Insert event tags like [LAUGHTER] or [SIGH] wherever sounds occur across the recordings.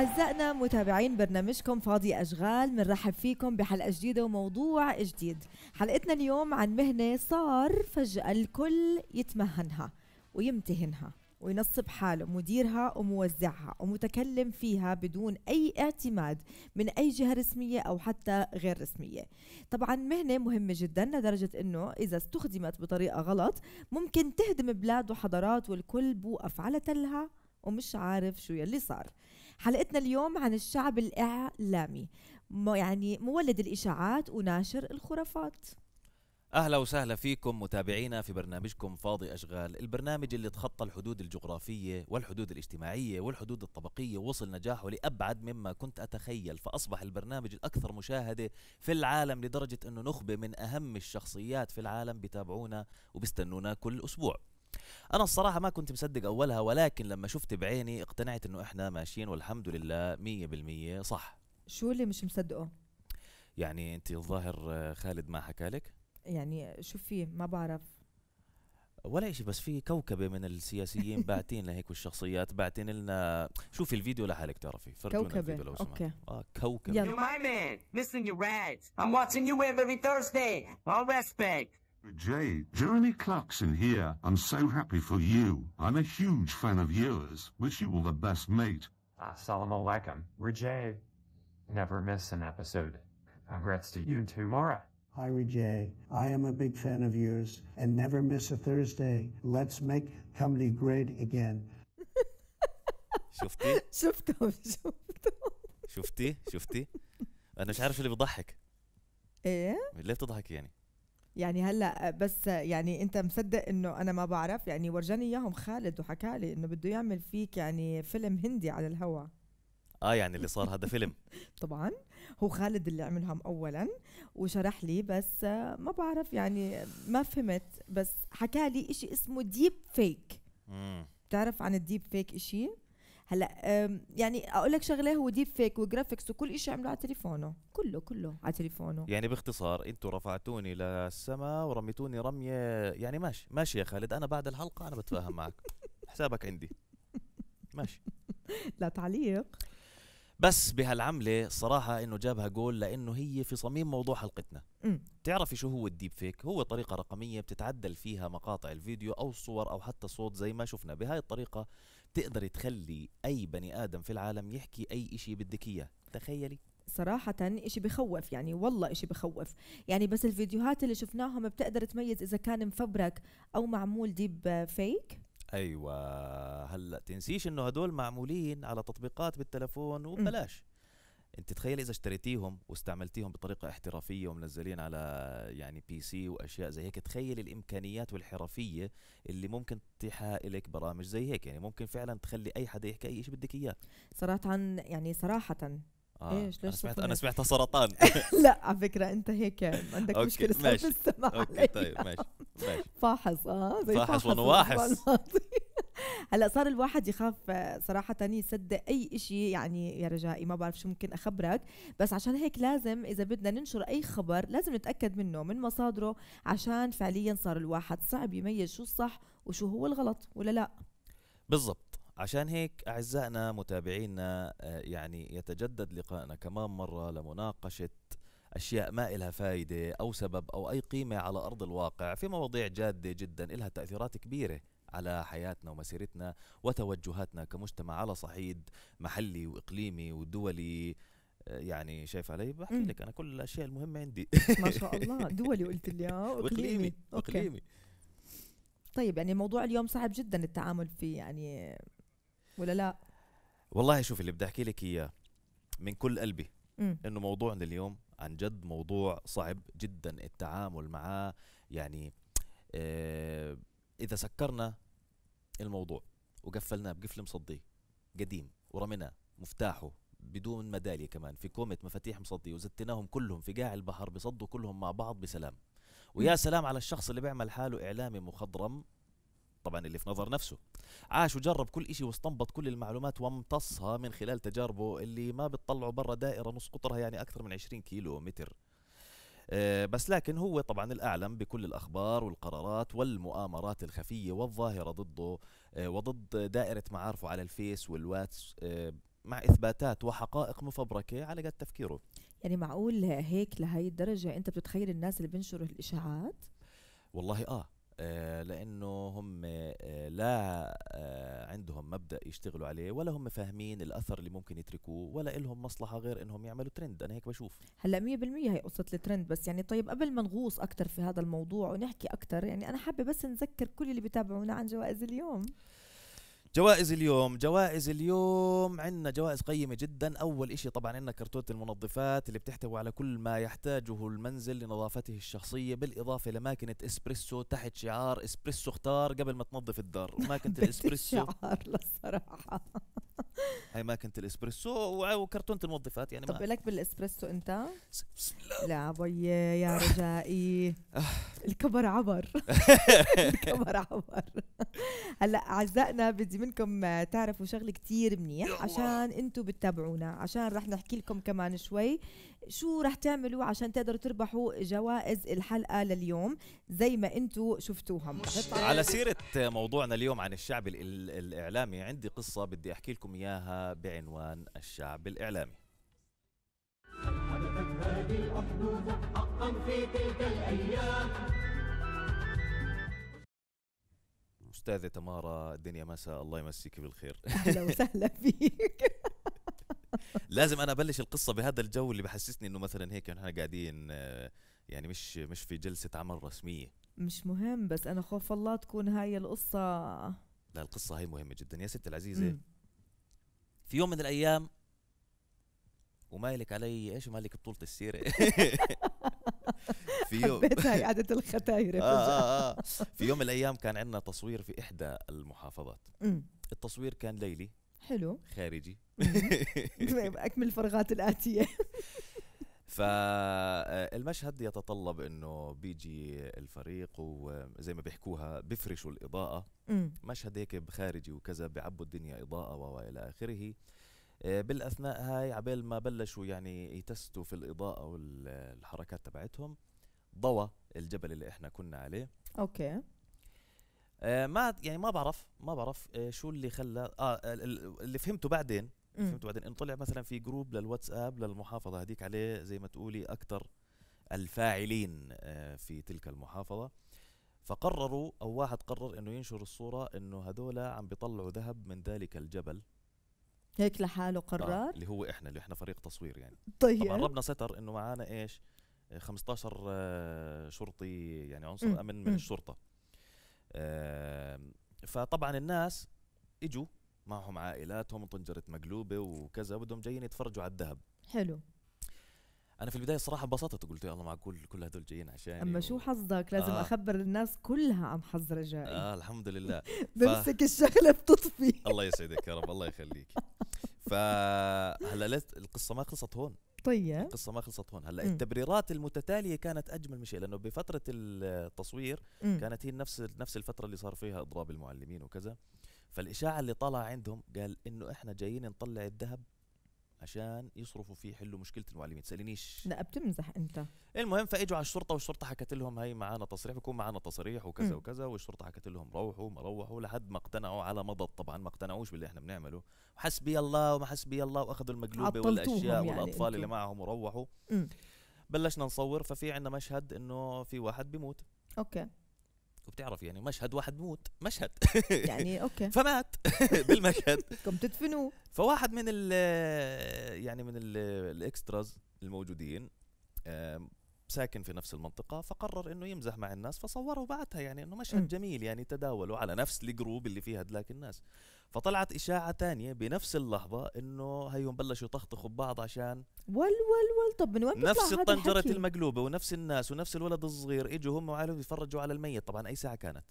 أعزائنا متابعين برنامجكم فاضي أشغال بنرحب فيكم بحلقة جديدة وموضوع جديد حلقتنا اليوم عن مهنة صار فجأة الكل يتمهنها ويمتهنها وينصب حاله مديرها وموزعها ومتكلم فيها بدون أي اعتماد من أي جهة رسمية أو حتى غير رسمية طبعا مهنة مهمة جدا لدرجة أنه إذا استخدمت بطريقة غلط ممكن تهدم بلاد وحضارات والكل بوقف على تلها ومش عارف شو يلي صار حلقتنا اليوم عن الشعب الإعلامي يعني مولد الإشاعات وناشر الخرافات اهلا وسهلا فيكم متابعينا في برنامجكم فاضي اشغال، البرنامج اللي تخطى الحدود الجغرافيه والحدود الاجتماعيه والحدود الطبقيه ووصل نجاحه لابعد مما كنت اتخيل، فاصبح البرنامج الاكثر مشاهده في العالم لدرجه انه نخبه من اهم الشخصيات في العالم بتابعونا وبيستنونا كل اسبوع. انا الصراحه ما كنت مصدق اولها ولكن لما شفت بعيني اقتنعت انه احنا ماشيين والحمد لله مية بالمية صح شو اللي مش مصدقه يعني انت الظاهر خالد ما حكى لك يعني شو في ما بعرف ولا شيء بس في كوكبه من السياسيين باعتين لهيك والشخصيات باعتين لنا شوفي الفيديو لحالك تعرفي كوكبة. الفيديو لو سمحت اوكي اه كوكبه You're my man, missing your rags. I'm watching you every Thursday. All respect. Jay, Jeremy Clarkson here. I'm so happy for you. I'm a huge fan of yours. Wish you all the best, mate. Assalamu ah, alaikum. Rajay. Never miss an episode. Congrats to you too, Mara. Hi, Rajay. I am a big fan of yours and never miss a Thursday. Let's make comedy great again. شفتي؟ شفتهم [LAUGHS] شفتهم شفتي؟ شفتي؟ انا مش عارف اللي بضحك ايه؟ ليه بتضحكي يعني؟ يعني هلا بس يعني انت مصدق انه انا ما بعرف يعني ورجاني اياهم خالد وحكى لي انه بده يعمل فيك يعني فيلم هندي على الهوا اه يعني اللي صار هذا فيلم [LAUGHS] طبعا هو خالد اللي عملهم اولا وشرح لي بس ما بعرف يعني ما فهمت بس حكى لي شيء اسمه ديب فيك بتعرف عن الديب فيك شيء هلا يعني اقول لك شغله هو ديب فيك وجرافيكس وكل شيء عملوه على تليفونه كله كله على تليفونه يعني باختصار انتم رفعتوني للسماء ورميتوني رميه يعني ماشي ماشي يا خالد انا بعد الحلقه انا بتفاهم معك [LAUGHS] حسابك عندي ماشي لا تعليق بس بهالعملة صراحة انه جابها جول لانه هي في صميم موضوع حلقتنا تعرفي شو هو الديب فيك هو طريقة رقمية بتتعدل فيها مقاطع الفيديو او الصور او حتى صوت زي ما شفنا بهاي الطريقة تقدري تخلي اي بني ادم في العالم يحكي اي شيء بدك اياه تخيلي صراحة إشي بخوف يعني والله إشي بخوف يعني بس الفيديوهات اللي شفناهم بتقدر تميز إذا كان مفبرك أو معمول ديب فيك ايوه هلا تنسيش انه هدول معمولين على تطبيقات بالتلفون وبلاش انت تخيل اذا اشتريتيهم واستعملتيهم بطريقه احترافيه ومنزلين على يعني بي سي واشياء زي هيك تخيل الامكانيات والحرفيه اللي ممكن تتيحها لك برامج زي هيك يعني ممكن فعلا تخلي اي حدا يحكي اي شيء بدك اياه صراحه يعني صراحه آه. ايش ليش انا سمعت انا سمعتها [LAUGHS] سرطان [LAUGHS] لا على فكره انت هيك عندك أوكي. مشكله ماشي. السماع اوكي طيب ماشي ماشي فاحص اه زي فاحص, فاحص ونواحص هلا صار الواحد يخاف آه، صراحه يصدق اي شيء يعني يا رجائي ما بعرف شو ممكن اخبرك بس عشان هيك لازم اذا بدنا ننشر اي خبر لازم نتاكد منه من مصادره عشان فعليا صار الواحد صعب يميز شو الصح وشو هو الغلط ولا لا بالضبط عشان هيك أعزائنا متابعينا آه، يعني يتجدد لقائنا كمان مرة لمناقشة أشياء ما إلها فائدة أو سبب أو أي قيمة على أرض الواقع في مواضيع جادة جدا إلها تأثيرات كبيرة على حياتنا ومسيرتنا وتوجهاتنا كمجتمع على صعيد محلي واقليمي ودولي آه، يعني شايف علي بحكي لك انا كل الاشياء المهمه عندي ما شاء الله [LAUGHS] دولي قلت لي اه واقليمي اقليمي طيب يعني موضوع اليوم صعب جدا التعامل فيه يعني ولا لا والله شوف اللي بدي احكي لك اياه من كل قلبي انه موضوعنا اليوم عن جد موضوع صعب جدا التعامل معاه يعني آه اذا سكرنا الموضوع وقفلناه بقفل مصدي قديم ورميناه مفتاحه بدون مداليه كمان في كومه مفاتيح مصدي وزتناهم كلهم في قاع البحر بصدوا كلهم مع بعض بسلام ويا سلام على الشخص اللي بيعمل حاله اعلامي مخضرم طبعا اللي في نظر نفسه عاش وجرب كل شيء واستنبط كل المعلومات وامتصها من خلال تجاربه اللي ما بتطلعه برا دائرة نص قطرها يعني أكثر من 20 كيلو متر آه، بس لكن هو طبعا الأعلم بكل الأخبار والقرارات والمؤامرات الخفية والظاهرة ضده آه، وضد دائرة معارفه على الفيس والواتس آه، مع إثباتات وحقائق مفبركة على قد تفكيره يعني معقول هيك لهي الدرجة أنت بتتخيل الناس اللي بنشروا الإشاعات؟ والله آه آه، لانه هم آه، لا آه، عندهم مبدا يشتغلوا عليه ولا هم فاهمين الاثر اللي ممكن يتركوه ولا لهم مصلحه غير انهم يعملوا ترند انا هيك بشوف هلا 100% هي قصه الترند بس يعني طيب قبل ما نغوص اكثر في هذا الموضوع ونحكي اكثر يعني انا حابه بس نذكر كل اللي بيتابعونا عن جوائز اليوم جوائز اليوم جوائز اليوم عندنا جوائز قيمة جدا أول إشي طبعا عندنا كرتونة المنظفات اللي بتحتوي على كل ما يحتاجه المنزل لنظافته الشخصية بالإضافة لماكنة إسبريسو تحت شعار إسبريسو اختار قبل ما تنظف الدار وماكنة [LAUGHS] الإسبريسو شعار للصراحة [LAUGHS] هاي ماكينه الاسبريسو وكرتونه الموظفات يعني طب لك بالاسبريسو انت؟ لا بي يا [LAUGHS] رجائي آه. الكبر عبر [LAUGHS] الكبر عبر هلا اعزائنا بدي منكم تعرفوا شغله كتير منيح عشان انتم بتتابعونا عشان رح نحكي لكم كمان شوي شو رح تعملوا عشان تقدروا تربحوا جوائز الحلقه لليوم زي ما انتم شفتوها على سيره موضوعنا اليوم عن الشعب الاعلامي عندي قصه بدي احكي لكم اياها بعنوان الشعب الاعلامي حدثت هذه حقا في تلك الأيام أستاذة تمارا الدنيا مساء الله يمسيك بالخير أهلا وسهلا فيك [LAUGHS] لازم انا ابلش القصه بهذا الجو اللي بحسسني انه مثلا هيك نحن قاعدين آه، يعني مش مش في جلسه عمل رسميه مش مهم بس انا خوف الله تكون هاي القصه لا القصه هاي مهمه جدا يا ست العزيزه م. في يوم من الايام ومالك علي ايش مالك بطولة السيرة [LAUGHS] في يوم هاي عادة الختايرة [LAUGHS] آه آه آه. في يوم من الايام كان عندنا تصوير في احدى المحافظات التصوير كان ليلي حلو خارجي [LAUGHS] طيب، اكمل الفراغات الاتيه فالمشهد آه، يتطلب انه بيجي الفريق وزي ما بيحكوها بيفرشوا الاضاءه مشهد هيك بخارجي وكذا بيعبوا الدنيا اضاءه والى اخره آه، بالاثناء هاي عبال ما بلشوا يعني يتستوا في الاضاءه والحركات تبعتهم ضوى الجبل اللي احنا كنا عليه اوكي آه، ما يعني ما بعرف ما بعرف آه، شو اللي خلى اه اللي فهمته بعدين فهمته بعدين انه طلع مثلا في جروب للواتساب للمحافظه هذيك عليه زي ما تقولي اكثر الفاعلين آه، في تلك المحافظه فقرروا او واحد قرر انه ينشر الصوره انه هذول عم بيطلعوا ذهب من ذلك الجبل هيك لحاله قرر آه اللي هو احنا اللي احنا فريق تصوير يعني طيب طبعا ربنا ستر انه معانا ايش 15 شرطي يعني عنصر امن من الشرطه فطبعا الناس اجوا معهم عائلاتهم طنجره مقلوبه وكذا بدهم جايين يتفرجوا على الذهب حلو انا في البدايه صراحه انبسطت قلت يا الله معقول كل هدول جايين عشان اما شو حظك لازم آه. اخبر الناس كلها عن حظ رجائي اه الحمد لله [LAUGHS] بمسك الشغله بتطفي الله يسعدك يا رب الله يخليك [LAUGHS] فهلا القصه ما خلصت هون طيب القصه ما خلصت هون هلا التبريرات المتتاليه كانت اجمل من شيء لانه بفتره التصوير م. كانت هي نفس نفس الفتره اللي صار فيها اضراب المعلمين وكذا فالاشاعه اللي طالعه عندهم قال انه احنا جايين نطلع الذهب عشان يصرفوا فيه يحلوا مشكله المعلمين تسالنيش لا بتمزح انت المهم فاجوا على الشرطه والشرطه حكت لهم هي معانا تصريح بكون معانا تصريح وكذا م. وكذا والشرطه حكت لهم روحوا ما روحوا لحد ما اقتنعوا على مضض طبعا ما اقتنعوش باللي احنا بنعمله حسبي الله وما حسبي الله واخذوا المقلوبه والاشياء يعني والاطفال اللي معهم وروحوا م. بلشنا نصور ففي عندنا مشهد انه في واحد بيموت اوكي وبتعرف يعني مشهد واحد بموت مشهد يعني اوكي [LAUGHS] فمات [LAUGHS] بالمشهد [LAUGHS] كم تدفنوه فواحد من ال يعني من الاكستراز الموجودين ساكن في نفس المنطقه فقرر انه يمزح مع الناس فصوره وبعتها يعني انه مشهد جميل يعني تداولوا على نفس الجروب اللي فيها هدلاك الناس فطلعت اشاعه تانية بنفس اللحظه انه هيهم بلشوا يطخطخوا ببعض عشان ول ول ول طب من وين نفس الطنجره المقلوبه ونفس الناس ونفس الولد الصغير اجوا هم وعائلته يتفرجوا على الميت طبعا اي ساعه كانت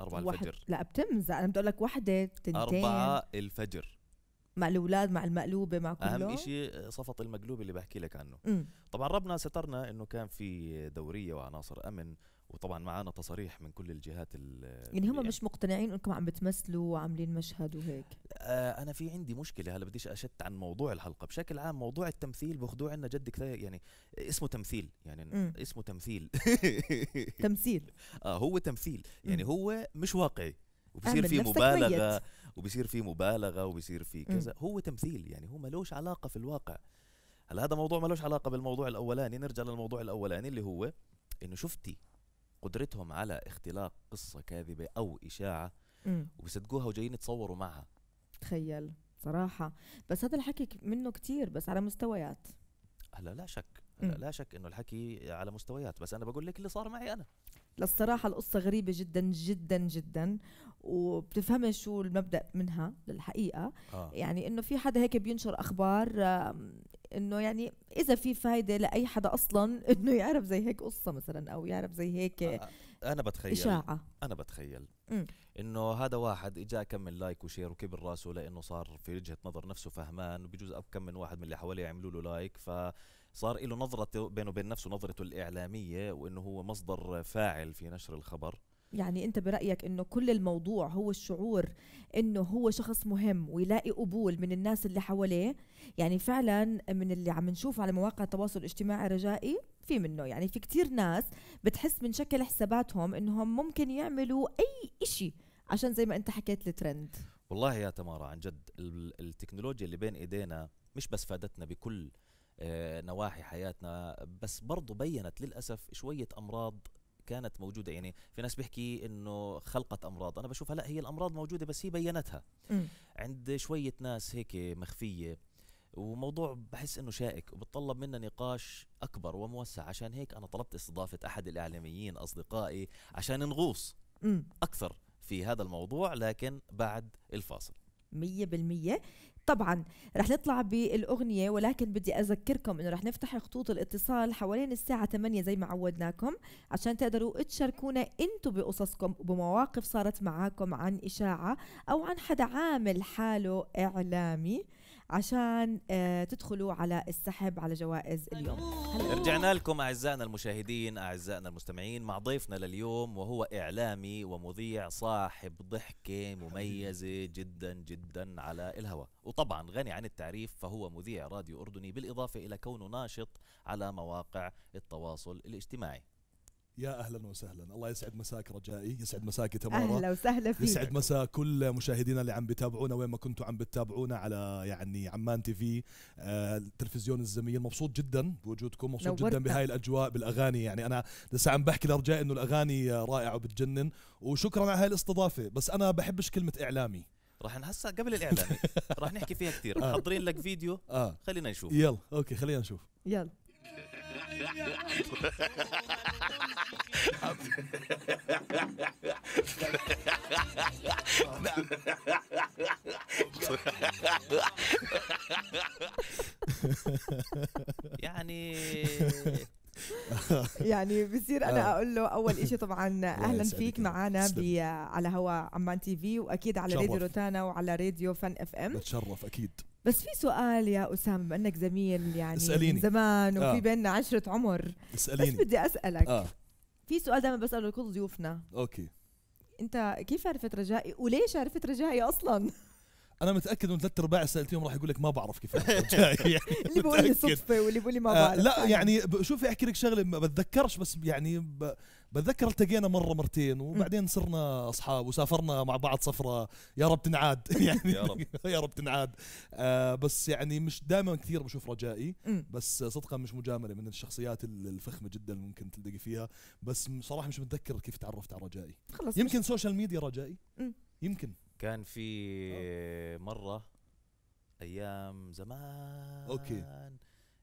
أربعة الفجر لا بتمزح انا بدي اقول لك وحده تنتين أربعة الفجر مع الاولاد مع المقلوبه مع كله اهم شيء صفط المقلوبه اللي بحكي لك عنه م. طبعا ربنا سترنا انه كان في دوريه وعناصر امن وطبعا معانا تصاريح من كل الجهات يعني هم مش مقتنعين انكم عم بتمثلوا وعاملين مشهد وهيك آه انا في عندي مشكله هلا بديش اشت عن موضوع الحلقه بشكل عام موضوع التمثيل باخذوه عندنا جد كثير يعني اسمه تمثيل يعني م. اسمه تمثيل [LAUGHS] [LAUGHS] تمثيل اه هو تمثيل يعني م. هو مش واقعي وبصير في مبالغه وبصير في مبالغه وبصير في كذا هو تمثيل يعني هو ملوش علاقه في الواقع هلا هذا موضوع ملوش علاقه بالموضوع الاولاني نرجع للموضوع الاولاني اللي هو انه شفتي قدرتهم على اختلاق قصه كاذبه او اشاعه م. وبصدقوها وجايين يتصوروا معها تخيل صراحه بس هذا الحكي منه كتير بس على مستويات هلا لا شك هلا لا شك انه الحكي على مستويات بس انا بقول لك اللي صار معي انا للصراحة القصة غريبة جدا جدا جدا وبتفهمي شو المبدأ منها للحقيقة آه. يعني انه في حدا هيك بينشر اخبار انه يعني اذا في فايده لاي حدا اصلا [LAUGHS] انه يعرف زي هيك قصه مثلا او يعرف زي هيك انا بتخيل اشاعه انا بتخيل انه هذا واحد اجا من لايك وشير وكبر راسه لانه صار في وجهه نظر نفسه فهمان وبجوز كم من واحد من اللي حواليه يعملوا له لايك ف صار له نظرته بينه وبين نفسه نظرته الإعلامية وإنه هو مصدر فاعل في نشر الخبر يعني انت برايك انه كل الموضوع هو الشعور انه هو شخص مهم ويلاقي قبول من الناس اللي حواليه يعني فعلا من اللي عم نشوفه على مواقع التواصل الاجتماعي رجائي في منه يعني في كتير ناس بتحس من شكل حساباتهم انهم ممكن يعملوا اي اشي عشان زي ما انت حكيت الترند والله يا تمارا عن جد التكنولوجيا اللي بين ايدينا مش بس فادتنا بكل آه، نواحي حياتنا بس برضو بينت للأسف شوية أمراض كانت موجوده يعني في ناس بيحكي انه خلقت امراض انا بشوفها لا هي الامراض موجوده بس هي بينتها م. عند شويه ناس هيك مخفيه وموضوع بحس انه شائك وبتطلب منا نقاش اكبر وموسع عشان هيك انا طلبت استضافه احد الاعلاميين اصدقائي عشان نغوص م. اكثر في هذا الموضوع لكن بعد الفاصل 100% طبعا رح نطلع بالاغنيه ولكن بدي اذكركم انه رح نفتح خطوط الاتصال حوالين الساعه 8 زي ما عودناكم عشان تقدروا تشاركونا انتم بقصصكم وبمواقف صارت معاكم عن اشاعه او عن حدا عامل حاله اعلامي عشان آه، تدخلوا على السحب على جوائز اليوم رجعنا لكم أعزائنا المشاهدين أعزائنا المستمعين مع ضيفنا لليوم وهو إعلامي ومذيع صاحب ضحكة مميزة جدا جدا على الهواء وطبعا غني عن التعريف فهو مذيع راديو أردني بالإضافة إلى كونه ناشط على مواقع التواصل الاجتماعي يا اهلا وسهلا الله يسعد مساك رجائي يسعد مساك تمارا اهلا وسهلا فيك يسعد مساء كل مشاهدينا اللي عم بتابعونا وين ما كنتوا عم بتابعونا على يعني عمان تي في آه، التلفزيون الزميل مبسوط جدا بوجودكم مبسوط جدا بهاي الاجواء بالاغاني يعني انا لسه عم بحكي لرجائي انه الاغاني رائعه وبتجنن وشكرا على هاي الاستضافه بس انا بحبش كلمه اعلامي راح هسه قبل الاعلامي راح نحكي فيها كثير محضرين آه. لك فيديو آه. خلينا نشوف يلا اوكي خلينا نشوف يلا يعني يعني بصير انا آه. اقول له اول شيء طبعا [LAUGHS] اهلا فيك معنا على هوا عمان تي في واكيد على راديو روتانا وعلى راديو فن اف ام بتشرف اكيد بس في سؤال يا اسامه بما انك زميل يعني اسأليني. من زمان وفي آه. بيننا عشره عمر اساليني بس بدي اسالك آه. في سؤال دائما بساله لكل ضيوفنا اوكي انت كيف عرفت رجائي وليش عرفت رجائي اصلا انا متاكد من ثلاث ارباع سالتيهم راح يقول لك ما بعرف كيف [LAUGHS] يعني اللي بيقول لي صدفه واللي بيقول لي ما آه، بعرف آه لا يعني شوفي احكي لك شغله ما بتذكرش بس يعني ب... بتذكر التقينا مره مرتين وبعدين صرنا اصحاب وسافرنا مع بعض سفره يا رب تنعاد [LAUGHS] يعني يا رب [LAUGHS] يا رب تنعاد آه، بس يعني مش دائما كثير بشوف رجائي بس صدقا مش مجامله من الشخصيات الفخمه جدا ممكن تلتقي فيها بس صراحه مش متذكر كيف تعرفت على رجائي خلص يمكن سوشيال ميديا رجائي يمكن كان في آه. مره ايام زمان اوكي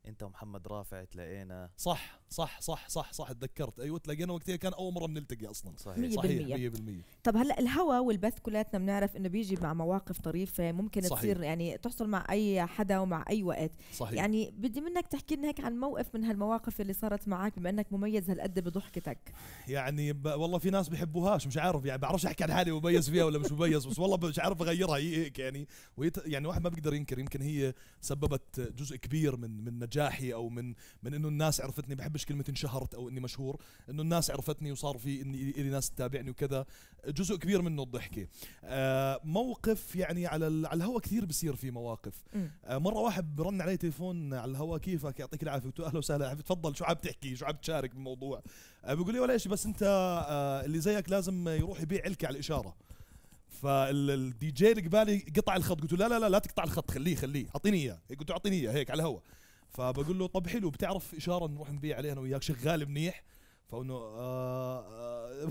انت ومحمد رافع تلاقينا صح صح صح صح صح تذكرت ايوه تلاقينا وقتها كان اول مره بنلتقي اصلا صحيح 100% طب هلا الهوا والبث كلياتنا بنعرف انه بيجي مع مواقف طريفه ممكن صحيح. تصير يعني تحصل مع اي حدا ومع اي وقت صحيح. يعني بدي منك تحكي لنا هيك عن موقف من هالمواقف اللي صارت معك بما انك مميز هالقد بضحكتك يعني ب... والله في ناس بحبوهاش مش عارف يعني بعرفش احكي عن حالي مميز فيها ولا مش مميز بس والله مش عارف اغيرها هي هيك يعني ويت... يعني واحد ما بيقدر ينكر يمكن هي سببت جزء كبير من من نجاحي او من من انه الناس عرفتني بحب بحبش كلمه انشهرت او اني مشهور انه الناس عرفتني وصار في اني لي ناس تتابعني وكذا جزء كبير منه الضحكه آه موقف يعني على على الهوا كثير بصير في مواقف آه مره واحد برن علي تليفون على الهوا كيفك يعطيك العافيه قلت له اهلا وسهلا تفضل شو عم تحكي شو عم تشارك بالموضوع آه بيقول لي ولا شيء بس انت آه اللي زيك لازم يروح يبيع علكه على الاشاره فالدي جي اللي قبالي قطع الخط قلت له لا لا لا لا تقطع الخط خليه خليه اعطيني اياه قلت له اعطيني اياه هيك على الهوا فبقول له طب حلو بتعرف اشاره نروح نبيع عليها انا وياك شغال منيح فانه آه،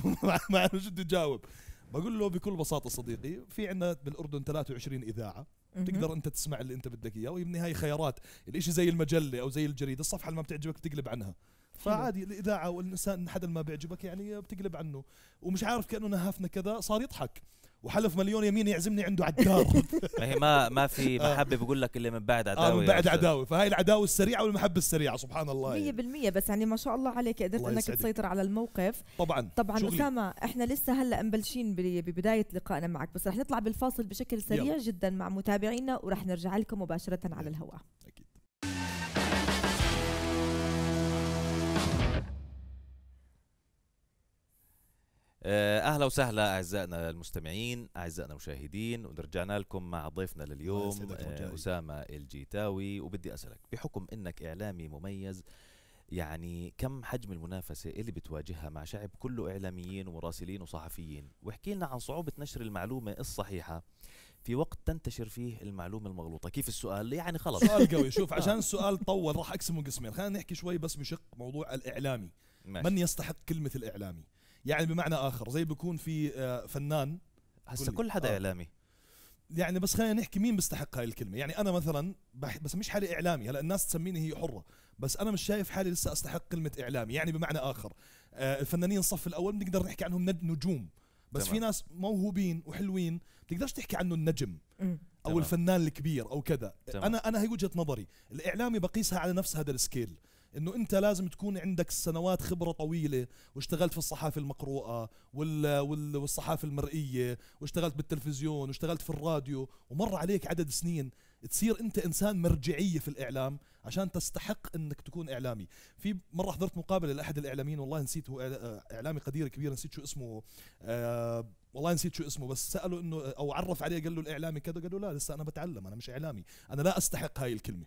آه، [LAUGHS] ما اعرف شو تجاوب بقول له بكل بساطه صديقي في عندنا بالاردن 23 اذاعه تقدر انت تسمع اللي انت بدك اياه وهي بالنهايه خيارات الاشي زي المجله او زي الجريده الصفحه اللي ما بتعجبك بتقلب عنها فعادي الاذاعه والانسان حدا ما بيعجبك يعني بتقلب عنه ومش عارف كانه نهفنا كذا صار يضحك وحلف مليون يمين يعزمني عنده على الدار [LAUGHS] ما هي ما ما في آه. محبه بقول لك اللي من بعد عداوه آه من بعد عداوه فهي العداوه السريعه والمحبه السريعه سبحان الله 100% يعني. بس يعني ما شاء الله عليك قدرت الله انك تسيطر على الموقف طبعا طبعا اسامه احنا لسه هلا مبلشين ببدايه لقائنا معك بس رح نطلع بالفاصل بشكل سريع يلا. جدا مع متابعينا ورح نرجع لكم مباشره على الهواء اكيد آه، اهلا وسهلا اعزائنا المستمعين اعزائنا المشاهدين ورجعنا لكم مع ضيفنا لليوم آه، اسامه الجيتاوي وبدي اسالك بحكم انك اعلامي مميز يعني كم حجم المنافسة اللي بتواجهها مع شعب كله إعلاميين ومراسلين وصحفيين واحكي لنا عن صعوبة نشر المعلومة الصحيحة في وقت تنتشر فيه المعلومة المغلوطة كيف السؤال يعني خلص سؤال قوي شوف [LAUGHS] آه. عشان السؤال طول راح أقسمه قسمين خلينا نحكي شوي بس بشق موضوع الإعلامي ماشي. من يستحق كلمة الإعلامي يعني بمعنى اخر زي بيكون في آه، فنان هسه كل حدا آه. اعلامي يعني بس خلينا نحكي مين بيستحق هاي الكلمه يعني انا مثلا بس مش حالي اعلامي هلا الناس تسميني هي حره بس انا مش شايف حالي لسه استحق كلمه اعلامي يعني بمعنى اخر آه الفنانين الصف الاول بنقدر نحكي عنهم نجوم بس تمام. في ناس موهوبين وحلوين بتقدرش تحكي عنه النجم او تمام. الفنان الكبير او كذا انا انا هي وجهه نظري الاعلامي بقيسها على نفس هذا السكيل انه انت لازم تكون عندك سنوات خبره طويله واشتغلت في الصحافه المقروءه وال والصحافه المرئيه واشتغلت بالتلفزيون واشتغلت في الراديو ومر عليك عدد سنين تصير انت انسان مرجعيه في الاعلام عشان تستحق انك تكون اعلامي في مره حضرت مقابله لاحد الاعلاميين والله نسيت هو اعلامي قدير كبير نسيت شو اسمه آه والله نسيت شو اسمه بس ساله انه او عرف عليه قال له الاعلامي كذا قال له لا لسه انا بتعلم انا مش اعلامي انا لا استحق هاي الكلمه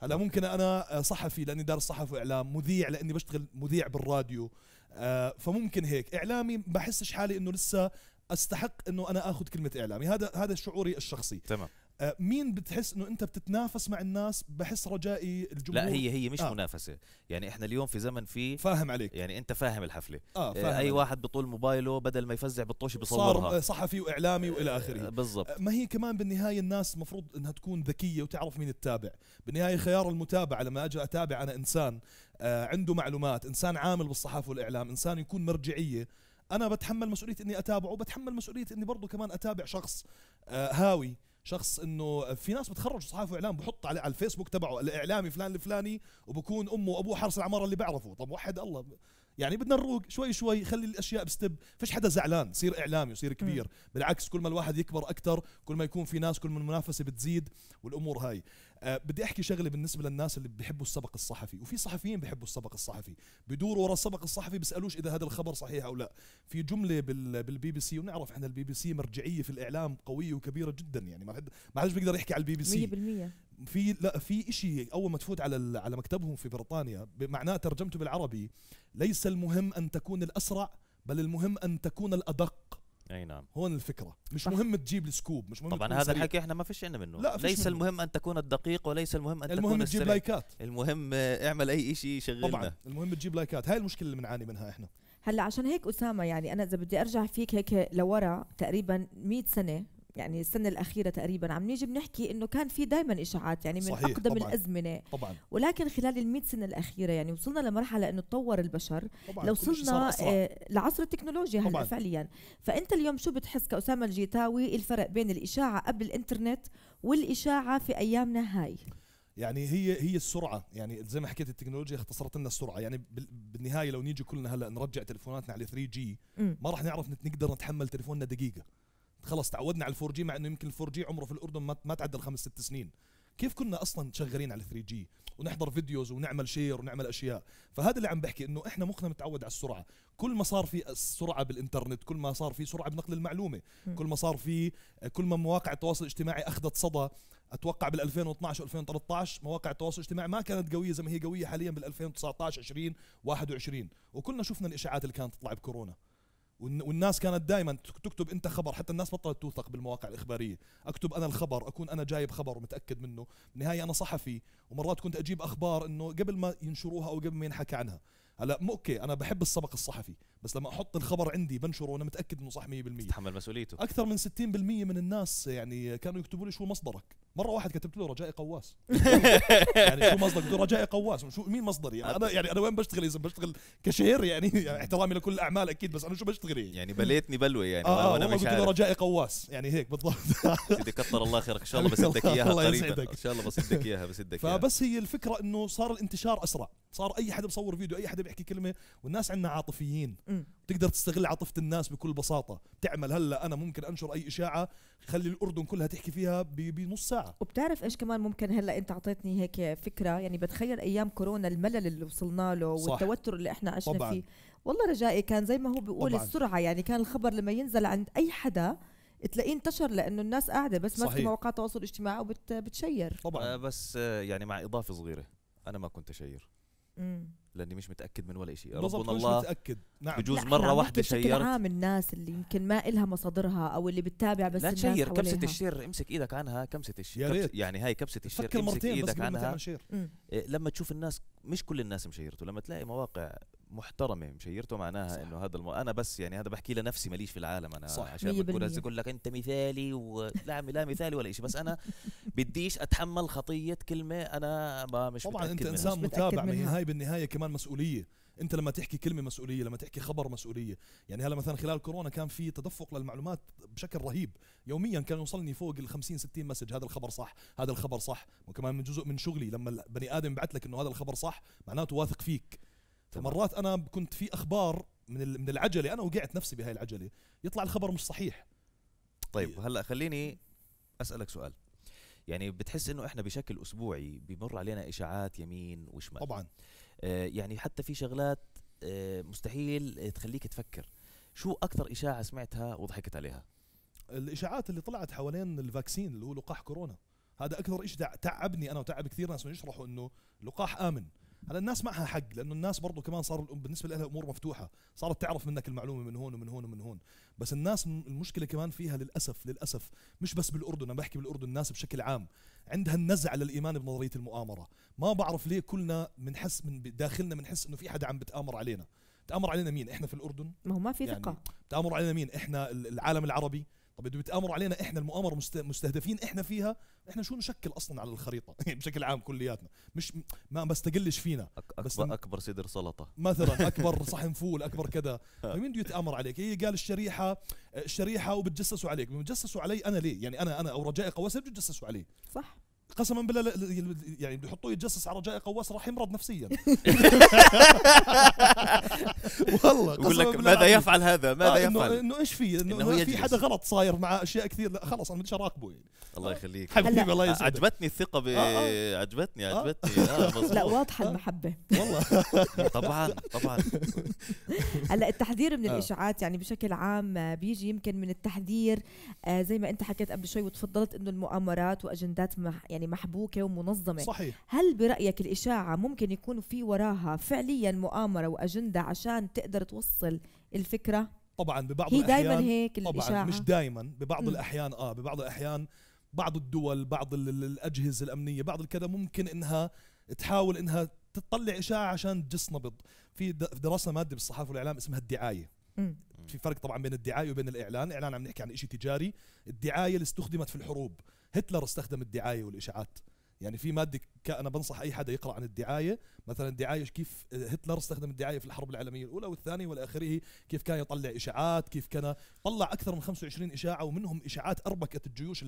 هلا ممكن انا صحفي لاني دارس صحف واعلام مذيع لاني بشتغل مذيع بالراديو آه، فممكن هيك اعلامي بحسش حالي انه لسه استحق انه انا اخذ كلمه اعلامي هذا هذا شعوري الشخصي تمام آه، مين بتحس انه انت بتتنافس مع الناس بحس رجائي الجمهور لا هي هي مش آه. منافسه يعني احنا اليوم في زمن فيه فاهم عليك يعني انت فاهم الحفله آه, آه، فاهم اي عليك. واحد بطول موبايله بدل ما يفزع بالطوش بيصورها صار آه، صحفي واعلامي والى اخره بالضبط ما هي كمان بالنهايه الناس المفروض انها تكون ذكيه وتعرف مين تتابع بالنهايه خيار المتابعه لما اجي اتابع انا انسان آه عنده معلومات انسان عامل بالصحافه والاعلام انسان يكون مرجعيه انا بتحمل مسؤوليه اني اتابعه وبتحمل مسؤوليه اني برضه كمان اتابع شخص آه هاوي شخص انه في ناس بتخرج صحافه واعلام بحط على الفيسبوك تبعه الاعلامي فلان الفلاني وبكون امه وابوه حارس العماره اللي بعرفه طب وحد الله يعني بدنا نروق شوي شوي خلي الاشياء بستب فيش حدا زعلان صير اعلامي وصير كبير بالعكس كل ما الواحد يكبر اكثر كل ما يكون في ناس كل ما المنافسه بتزيد والامور هاي آه، بدي احكي شغله بالنسبه للناس اللي بيحبوا السبق الصحفي وفي صحفيين بيحبوا السبق الصحفي بدوروا ورا السبق الصحفي بيسالوش اذا هذا الخبر صحيح او لا في جمله بالبي بي سي ونعرف احنا البي بي سي مرجعيه في الاعلام قويه وكبيره جدا يعني ما حد ما حدش بيقدر يحكي على البي بي سي 100% في لا في شيء اول ما تفوت على على مكتبهم في بريطانيا معناه ترجمته بالعربي ليس المهم ان تكون الاسرع بل المهم ان تكون الادق اي نعم هون الفكره مش صح. مهم تجيب السكوب مش مهم طبعا هذا سريع. الحكي احنا ما فيش عندنا منه لا فيش ليس منه. المهم ان تكون الدقيق وليس المهم ان المهم تكون تجيب السريع. لايكات المهم اعمل اي شيء شغلنا طبعا المهم تجيب لايكات هاي المشكله اللي بنعاني منها احنا هلا عشان هيك اسامه يعني انا اذا بدي ارجع فيك هيك لورا تقريبا 100 سنه يعني السنه الاخيره تقريبا عم نيجي بنحكي انه كان في دائما اشاعات يعني من صحيح اقدم طبعًا الازمنه طبعا ولكن خلال ال سنه الاخيره يعني وصلنا لمرحله انه تطور البشر طبعًا لو وصلنا آه، لعصر التكنولوجيا هلا فعليا فانت اليوم شو بتحس كاسامه الجيتاوي إيه الفرق بين الاشاعه قبل الانترنت والاشاعه في ايامنا هاي يعني هي هي السرعه يعني زي ما حكيت التكنولوجيا اختصرت لنا السرعه يعني بالنهايه لو نيجي كلنا هلا نرجع تليفوناتنا على 3 جي ما راح نعرف نقدر نتحمل تليفوننا دقيقه خلص تعودنا على الفور جي مع انه يمكن الفور جي عمره في الاردن ما, ما تعدى الخمس ست سنين كيف كنا اصلا شغالين على 3 جي ونحضر فيديوز ونعمل شير ونعمل اشياء فهذا اللي عم بحكي انه احنا مخنا متعود على السرعه كل ما صار في سرعه بالانترنت كل ما صار في سرعه بنقل المعلومه م. كل ما صار في كل ما مواقع التواصل الاجتماعي اخذت صدى اتوقع بال 2012 2013 مواقع التواصل الاجتماعي ما كانت قويه زي ما هي قويه حاليا بال 2019 20 21 وكلنا شفنا الاشاعات اللي كانت تطلع بكورونا والناس كانت دائما تكتب انت خبر حتى الناس بطلت توثق بالمواقع الاخباريه اكتب انا الخبر اكون انا جايب خبر ومتاكد منه بالنهايه انا صحفي ومرات كنت اجيب اخبار انه قبل ما ينشروها او قبل ما ينحكى عنها هلا مو اوكي انا بحب السبق الصحفي بس لما احط الخبر عندي بنشره وانا متاكد انه صح 100% بتتحمل مسؤوليته اكثر من 60% من الناس يعني كانوا يكتبوا لي شو مصدرك مره واحد كتبت له رجائي قواس [LAUGHS] يعني شو مصدرك رجائي قواس شو مين مصدري يعني انا يعني انا وين بشتغل اذا بشتغل كشهير يعني احترامي لكل الاعمال اكيد بس انا شو بشتغل يعني, يعني بليتني بلوه يعني آه وانا مش عارف رجائي قواس يعني هيك بالضبط سيدي [LAUGHS] كثر الله خيرك ان شاء الله بسدك [LAUGHS] اياها قريبا ان شاء الله بسدك اياها بسدك اياها فبس هي الفكره انه صار الانتشار اسرع صار اي حدا بصور فيديو اي حدا بيحكي كلمه والناس عندنا عاطفيين بتقدر تستغل عاطفه الناس بكل بساطه تعمل هلا انا ممكن انشر اي اشاعه خلي الاردن كلها تحكي فيها بنص ساعه وبتعرف ايش كمان ممكن هلا انت اعطيتني هيك فكره يعني بتخيل ايام كورونا الملل اللي وصلنا له والتوتر اللي احنا عشنا طبعاً. فيه والله رجائي كان زي ما هو بيقول طبعاً. السرعه يعني كان الخبر لما ينزل عند اي حدا تلاقيه انتشر لانه الناس قاعده بس في مواقع التواصل الاجتماعي وبتشير طبعا آه، بس آه، يعني مع اضافه صغيره انا ما كنت اشير لاني مش متاكد من ولا شيء ربنا الله مش متاكد نعم بجوز مره واحده شيرت بشكل عام الناس اللي يمكن ما إلها مصادرها او اللي بتتابع بس لا تشير كبسه الشير امسك ايدك عنها كبسه الشير كبس يعني هاي كبسه الشير امسك ايدك عنها عن إيه لما تشوف الناس مش كل الناس مشيرته لما تلاقي مواقع محترمه مشيرته يعني، معناها انه هذا الم... انا بس يعني هذا بحكي لنفسي ماليش في العالم انا صح. عشان بتقول يقول لك انت مثالي ولا لا مثالي ولا شيء بس انا [LAUGHS] بديش اتحمل خطيه كلمه انا ما مش طبعا انت انسان متابع هاي بالنهايه كمان مسؤوليه انت لما تحكي كلمه مسؤوليه لما تحكي خبر مسؤوليه يعني هلا مثلا خلال كورونا كان في تدفق للمعلومات بشكل رهيب يوميا كان يوصلني فوق ال 50 60 مسج هذا الخبر صح هذا الخبر صح وكمان من جزء من شغلي لما البني ادم بعت لك انه هذا الخبر صح معناته واثق فيك فمرات انا كنت في اخبار من من العجله انا وقعت نفسي بهاي العجله يطلع الخبر مش صحيح طيب إيه. هلا خليني اسالك سؤال يعني بتحس انه احنا بشكل اسبوعي بمر علينا اشاعات يمين وشمال طبعا آه، يعني حتى في شغلات آه، مستحيل تخليك تفكر شو اكثر اشاعه سمعتها وضحكت عليها الاشاعات اللي طلعت حوالين الفاكسين اللي هو لقاح كورونا هذا اكثر شيء تعبني انا وتعب كثير ناس يشرحوا انه لقاح امن هلا الناس معها حق لانه الناس برضه كمان صار بالنسبه لها امور مفتوحه صارت تعرف منك المعلومه من هون ومن هون ومن هون بس الناس المشكله كمان فيها للاسف للاسف مش بس بالاردن انا بحكي بالاردن الناس بشكل عام عندها النزعه للايمان بنظريه المؤامره ما بعرف ليه كلنا بنحس من داخلنا بنحس انه في حدا عم بتامر علينا تامر علينا مين احنا في الاردن ما هو ما في يعني ثقه يعني تامر علينا مين احنا العالم العربي طب بدهم يتآمروا علينا احنا المؤامره مستهدفين احنا فيها احنا شو نشكل اصلا على الخريطه [LAUGHS] يعني بشكل عام كلياتنا مش ما بستقلش فينا أكبر بس اكبر صدر سلطه مثلا [LAUGHS] اكبر صحن فول اكبر كذا [LAUGHS] مين بده يتآمر عليك هي قال الشريحه الشريحه وبتجسسوا عليك بتجسسوا علي انا ليه يعني انا انا او رجاء قواسي بتجسسوا علي صح قسما بالله لا يعني بيحطوه يتجسس على رجاء قواس راح يمرض نفسيا [LAUGHS] والله يقول لك ماذا يفعل هذا ماذا آه يفعل انه ايش في انه في حدا غلط صاير مع اشياء كثير لا خلص انا بديش اراقبه يعني الله يخليك حبيبي الله آه، يسعدك عجبتني الثقه ب... آه آه. عجبتني عجبتني آه, [LAUGHS] آه، لا واضحه المحبه والله [LAUGHS] طبعا طبعا هلا التحذير من آه. الاشاعات يعني بشكل عام بيجي يمكن من التحذير زي ما انت حكيت قبل شوي وتفضلت انه المؤامرات واجندات يعني يعني محبوكه ومنظمه صحيح هل برايك الاشاعه ممكن يكون في وراها فعليا مؤامره واجنده عشان تقدر توصل الفكره طبعا ببعض هي الاحيان دائما هيك طبعا الاشاعه مش دائما ببعض م. الاحيان اه ببعض الاحيان بعض الدول بعض الاجهزه الامنيه بعض الكذا ممكن انها تحاول انها تطلع اشاعه عشان تجس نبض في درسنا ماده بالصحافه والاعلام اسمها الدعايه م. في فرق طبعا بين الدعايه وبين الاعلان الاعلان عم نحكي عن شيء تجاري الدعايه اللي استخدمت في الحروب هتلر استخدم الدعايه والاشاعات يعني في ماده انا بنصح اي حدا يقرا عن الدعايه مثلا الدعايه كيف هتلر استخدم الدعايه في الحرب العالميه الاولى والثانيه والى اخره كيف كان يطلع اشاعات كيف كان طلع اكثر من 25 اشاعه ومنهم اشاعات اربكت الجيوش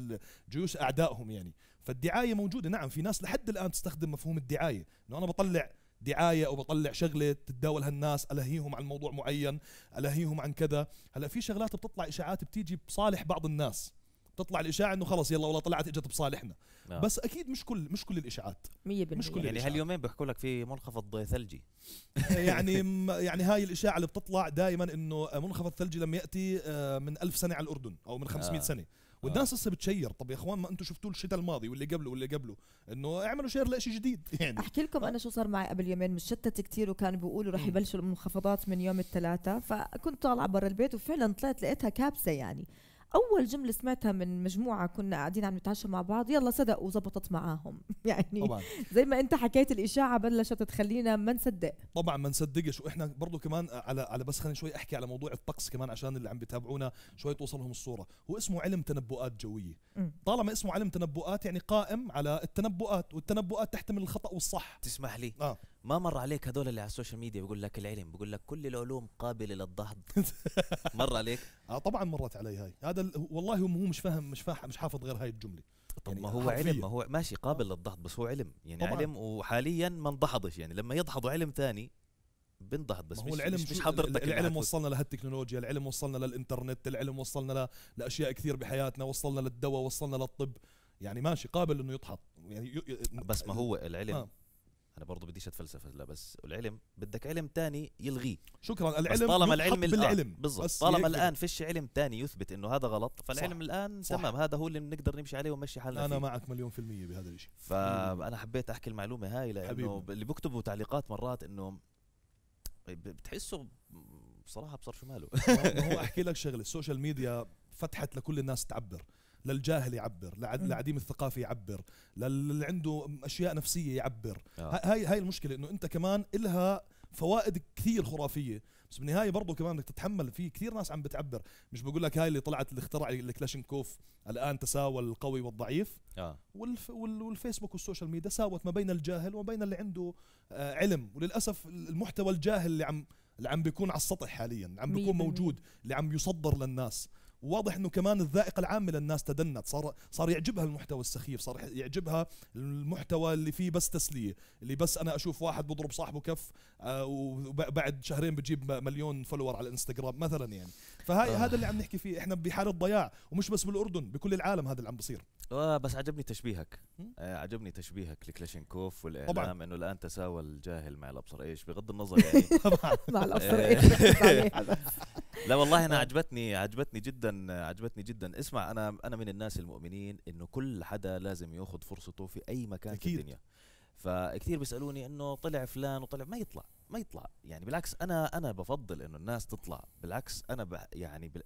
جيوش اعدائهم يعني فالدعايه موجوده نعم في ناس لحد الان تستخدم مفهوم الدعايه انه انا بطلع دعايه او بطلع شغله تتداولها الناس الهيهم عن موضوع معين الهيهم عن كذا هلا في شغلات بتطلع اشاعات بتيجي بصالح بعض الناس تطلع الاشاعه انه خلص يلا والله طلعت اجت بصالحنا آه. بس اكيد مش كل مش كل الاشاعات 100% مش كل يعني هاليومين بيحكوا لك في منخفض ثلجي [LAUGHS] يعني يعني هاي الاشاعه اللي بتطلع دائما انه منخفض ثلجي لم ياتي آه، من ألف سنه على الاردن او من 500 آه. سنه والناس هسه بتشير طب يا اخوان ما انتم شفتوا الشتاء الماضي واللي قبله واللي قبله انه اعملوا شير لشيء جديد [LAUGHS] يعني احكي لكم انا شو صار معي قبل يومين مشتت كثير وكانوا بيقولوا رح يبلشوا المنخفضات من يوم الثلاثاء فكنت طالعه برا البيت وفعلا طلعت لقيتها كابسه يعني اول جمله سمعتها من مجموعه كنا قاعدين عم نتعشى مع بعض يلا صدق وزبطت معاهم [LAUGHS] يعني طبعا. زي ما انت حكيت الاشاعه بلشت تخلينا ما نصدق طبعا ما نصدقش واحنا برضه كمان على على بس خليني شوي احكي على موضوع الطقس كمان عشان اللي عم بيتابعونا شوي توصلهم الصوره هو اسمه علم تنبؤات جويه م. طالما اسمه علم تنبؤات يعني قائم على التنبؤات والتنبؤات تحتمل الخطا والصح تسمح لي آه. ما مر عليك هذول اللي على السوشيال ميديا بيقول لك العلم بيقول لك كل العلوم قابله للضحض [LAUGHS] مر عليك اه طبعا مرت علي هاي هذا والله هو مش فاهم مش فاهم مش حافظ غير هاي الجمله طب يعني ما هو حرفية. علم ما هو ماشي قابل آه. للضحض بس هو علم يعني طبعًا. علم وحاليا ما انضحضش يعني لما يدحضوا علم ثاني بنضحض بس ما هو العلم مش, مش حضرتك العلم وصلنا لهالتكنولوجيا العلم وصلنا للانترنت العلم وصلنا ل... لاشياء كثير بحياتنا وصلنا للدواء وصلنا للطب يعني ماشي قابل انه يضحض يعني ي... بس ما هو العلم آه. انا برضو بديش اتفلسف لا بس العلم بدك علم تاني يلغيه شكرا العلم بس طالما العلم بالعلم بالضبط طالما الان فيش علم تاني يثبت انه هذا غلط فالعلم صح. الان تمام هذا هو اللي بنقدر نمشي عليه ونمشي حالنا انا فيه. معك مليون في المية بهذا الشيء فانا حبيت احكي المعلومة هاي لانه اللي بكتبوا تعليقات مرات انه بتحسه بصراحة بصرف ماله هو [LAUGHS] احكي لك شغلة السوشيال ميديا فتحت لكل الناس تعبر للجاهل يعبر لعديم الثقافه يعبر للي عنده اشياء نفسيه يعبر آه. هاي هاي المشكله انه انت كمان الها فوائد كثير خرافيه بس بالنهايه برضه كمان بدك تتحمل في كثير ناس عم بتعبر مش بقول لك هاي اللي طلعت اللي اخترع الكلاشينكوف الان تساوى القوي والضعيف آه. والف والفيسبوك والسوشيال ميديا ساوت ما بين الجاهل وما بين اللي عنده آه علم وللاسف المحتوى الجاهل اللي عم اللي عم بيكون على السطح حاليا عم بيكون موجود اللي عم يصدر للناس واضح انه كمان الذائقه العامه للناس تدنت صار صار يعجبها المحتوى السخيف صار يعجبها المحتوى اللي فيه بس تسليه اللي بس انا اشوف واحد بضرب صاحبه كف آه، وبعد شهرين بجيب مليون فولور على الانستغرام مثلا يعني فهذا آه. هذا اللي عم نحكي فيه احنا بحاله ضياع ومش بس بالاردن بكل العالم هذا اللي عم بصير آه بس عجبني تشبيهك آه عجبني تشبيهك لكلاشينكوف والاعلام طبعًا. انه الان تساوى الجاهل مع الابصر ايش بغض النظر يعني [LAUGHS] مع الابصر آه. ايش [LAUGHS] [LAUGHS] لا والله انا آه. عجبتني عجبتني جدا عجبتني جدا اسمع انا انا من الناس المؤمنين انه كل حدا لازم ياخذ فرصته في اي مكان أكيد. في الدنيا فكثير بيسالوني انه طلع فلان وطلع ما يطلع ما يطلع يعني بالعكس انا انا بفضل انه الناس تطلع بالعكس انا ب... يعني ب...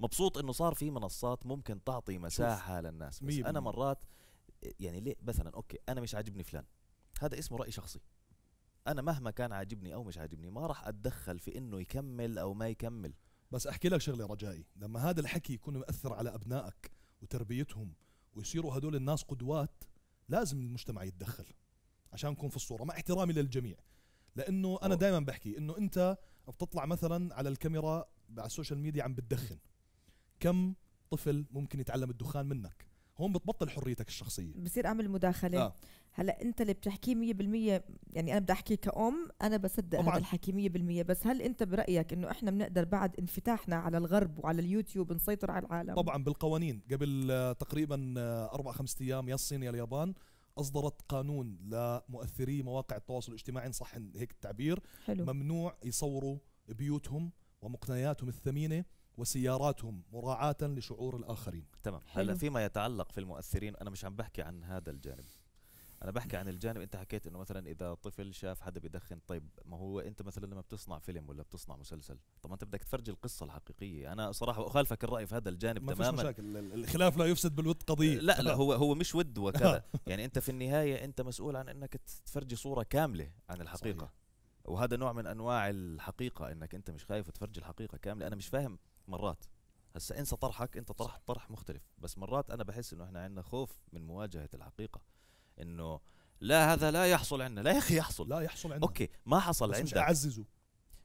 مبسوط انه صار في منصات ممكن تعطي مساحه للناس بس انا مرات يعني ليه مثلا اوكي انا مش عاجبني فلان هذا اسمه راي شخصي انا مهما كان عاجبني او مش عاجبني ما راح اتدخل في انه يكمل او ما يكمل بس احكي لك شغله رجائي لما هذا الحكي يكون مأثر على ابنائك وتربيتهم ويصيروا هدول الناس قدوات لازم المجتمع يتدخل عشان نكون في الصوره مع احترامي للجميع لانه انا دائما بحكي انه انت بتطلع مثلا على الكاميرا على السوشيال ميديا عم بتدخن كم طفل ممكن يتعلم الدخان منك هون بتبطل حريتك الشخصيه بصير اعمل مداخله آه. هلا انت اللي بتحكيه 100% يعني انا بدي احكي كأم انا بصدق طبعاً. هذا الحكي 100% بس هل انت برايك انه احنا بنقدر بعد انفتاحنا على الغرب وعلى اليوتيوب نسيطر على العالم طبعا بالقوانين قبل آه، تقريبا آه، اربع خمس ايام يا الصين يا اليابان اصدرت قانون لمؤثري مواقع التواصل الاجتماعي ان صح هيك التعبير حلو. ممنوع يصوروا بيوتهم ومقتنياتهم الثمينه وسياراتهم مراعاة لشعور الآخرين تمام هلا فيما يتعلق في المؤثرين أنا مش عم بحكي عن هذا الجانب انا بحكي عن الجانب انت حكيت انه مثلا اذا طفل شاف حدا بدخن طيب ما هو انت مثلا لما بتصنع فيلم ولا بتصنع مسلسل طب انت بدك تفرجي القصه الحقيقيه انا صراحه اخالفك الراي في هذا الجانب ما تماما مشاكل الخلاف لا يفسد بالود قضيه لا لا هو هو مش ود وكذا [LAUGHS] نعم. يعني انت في النهايه انت مسؤول عن انك تفرجي صوره كامله عن الحقيقه صحيح. وهذا نوع من انواع الحقيقه انك انت مش خايف تفرجي الحقيقه كامله انا مش فاهم مرات هسا انسى طرحك انت طرحت طرح مختلف بس مرات انا بحس انه احنا عندنا خوف من مواجهه الحقيقه انه لا هذا لا يحصل عندنا لا يا اخي يحصل لا يحصل عندنا اوكي ما حصل بس عندك مش اعززه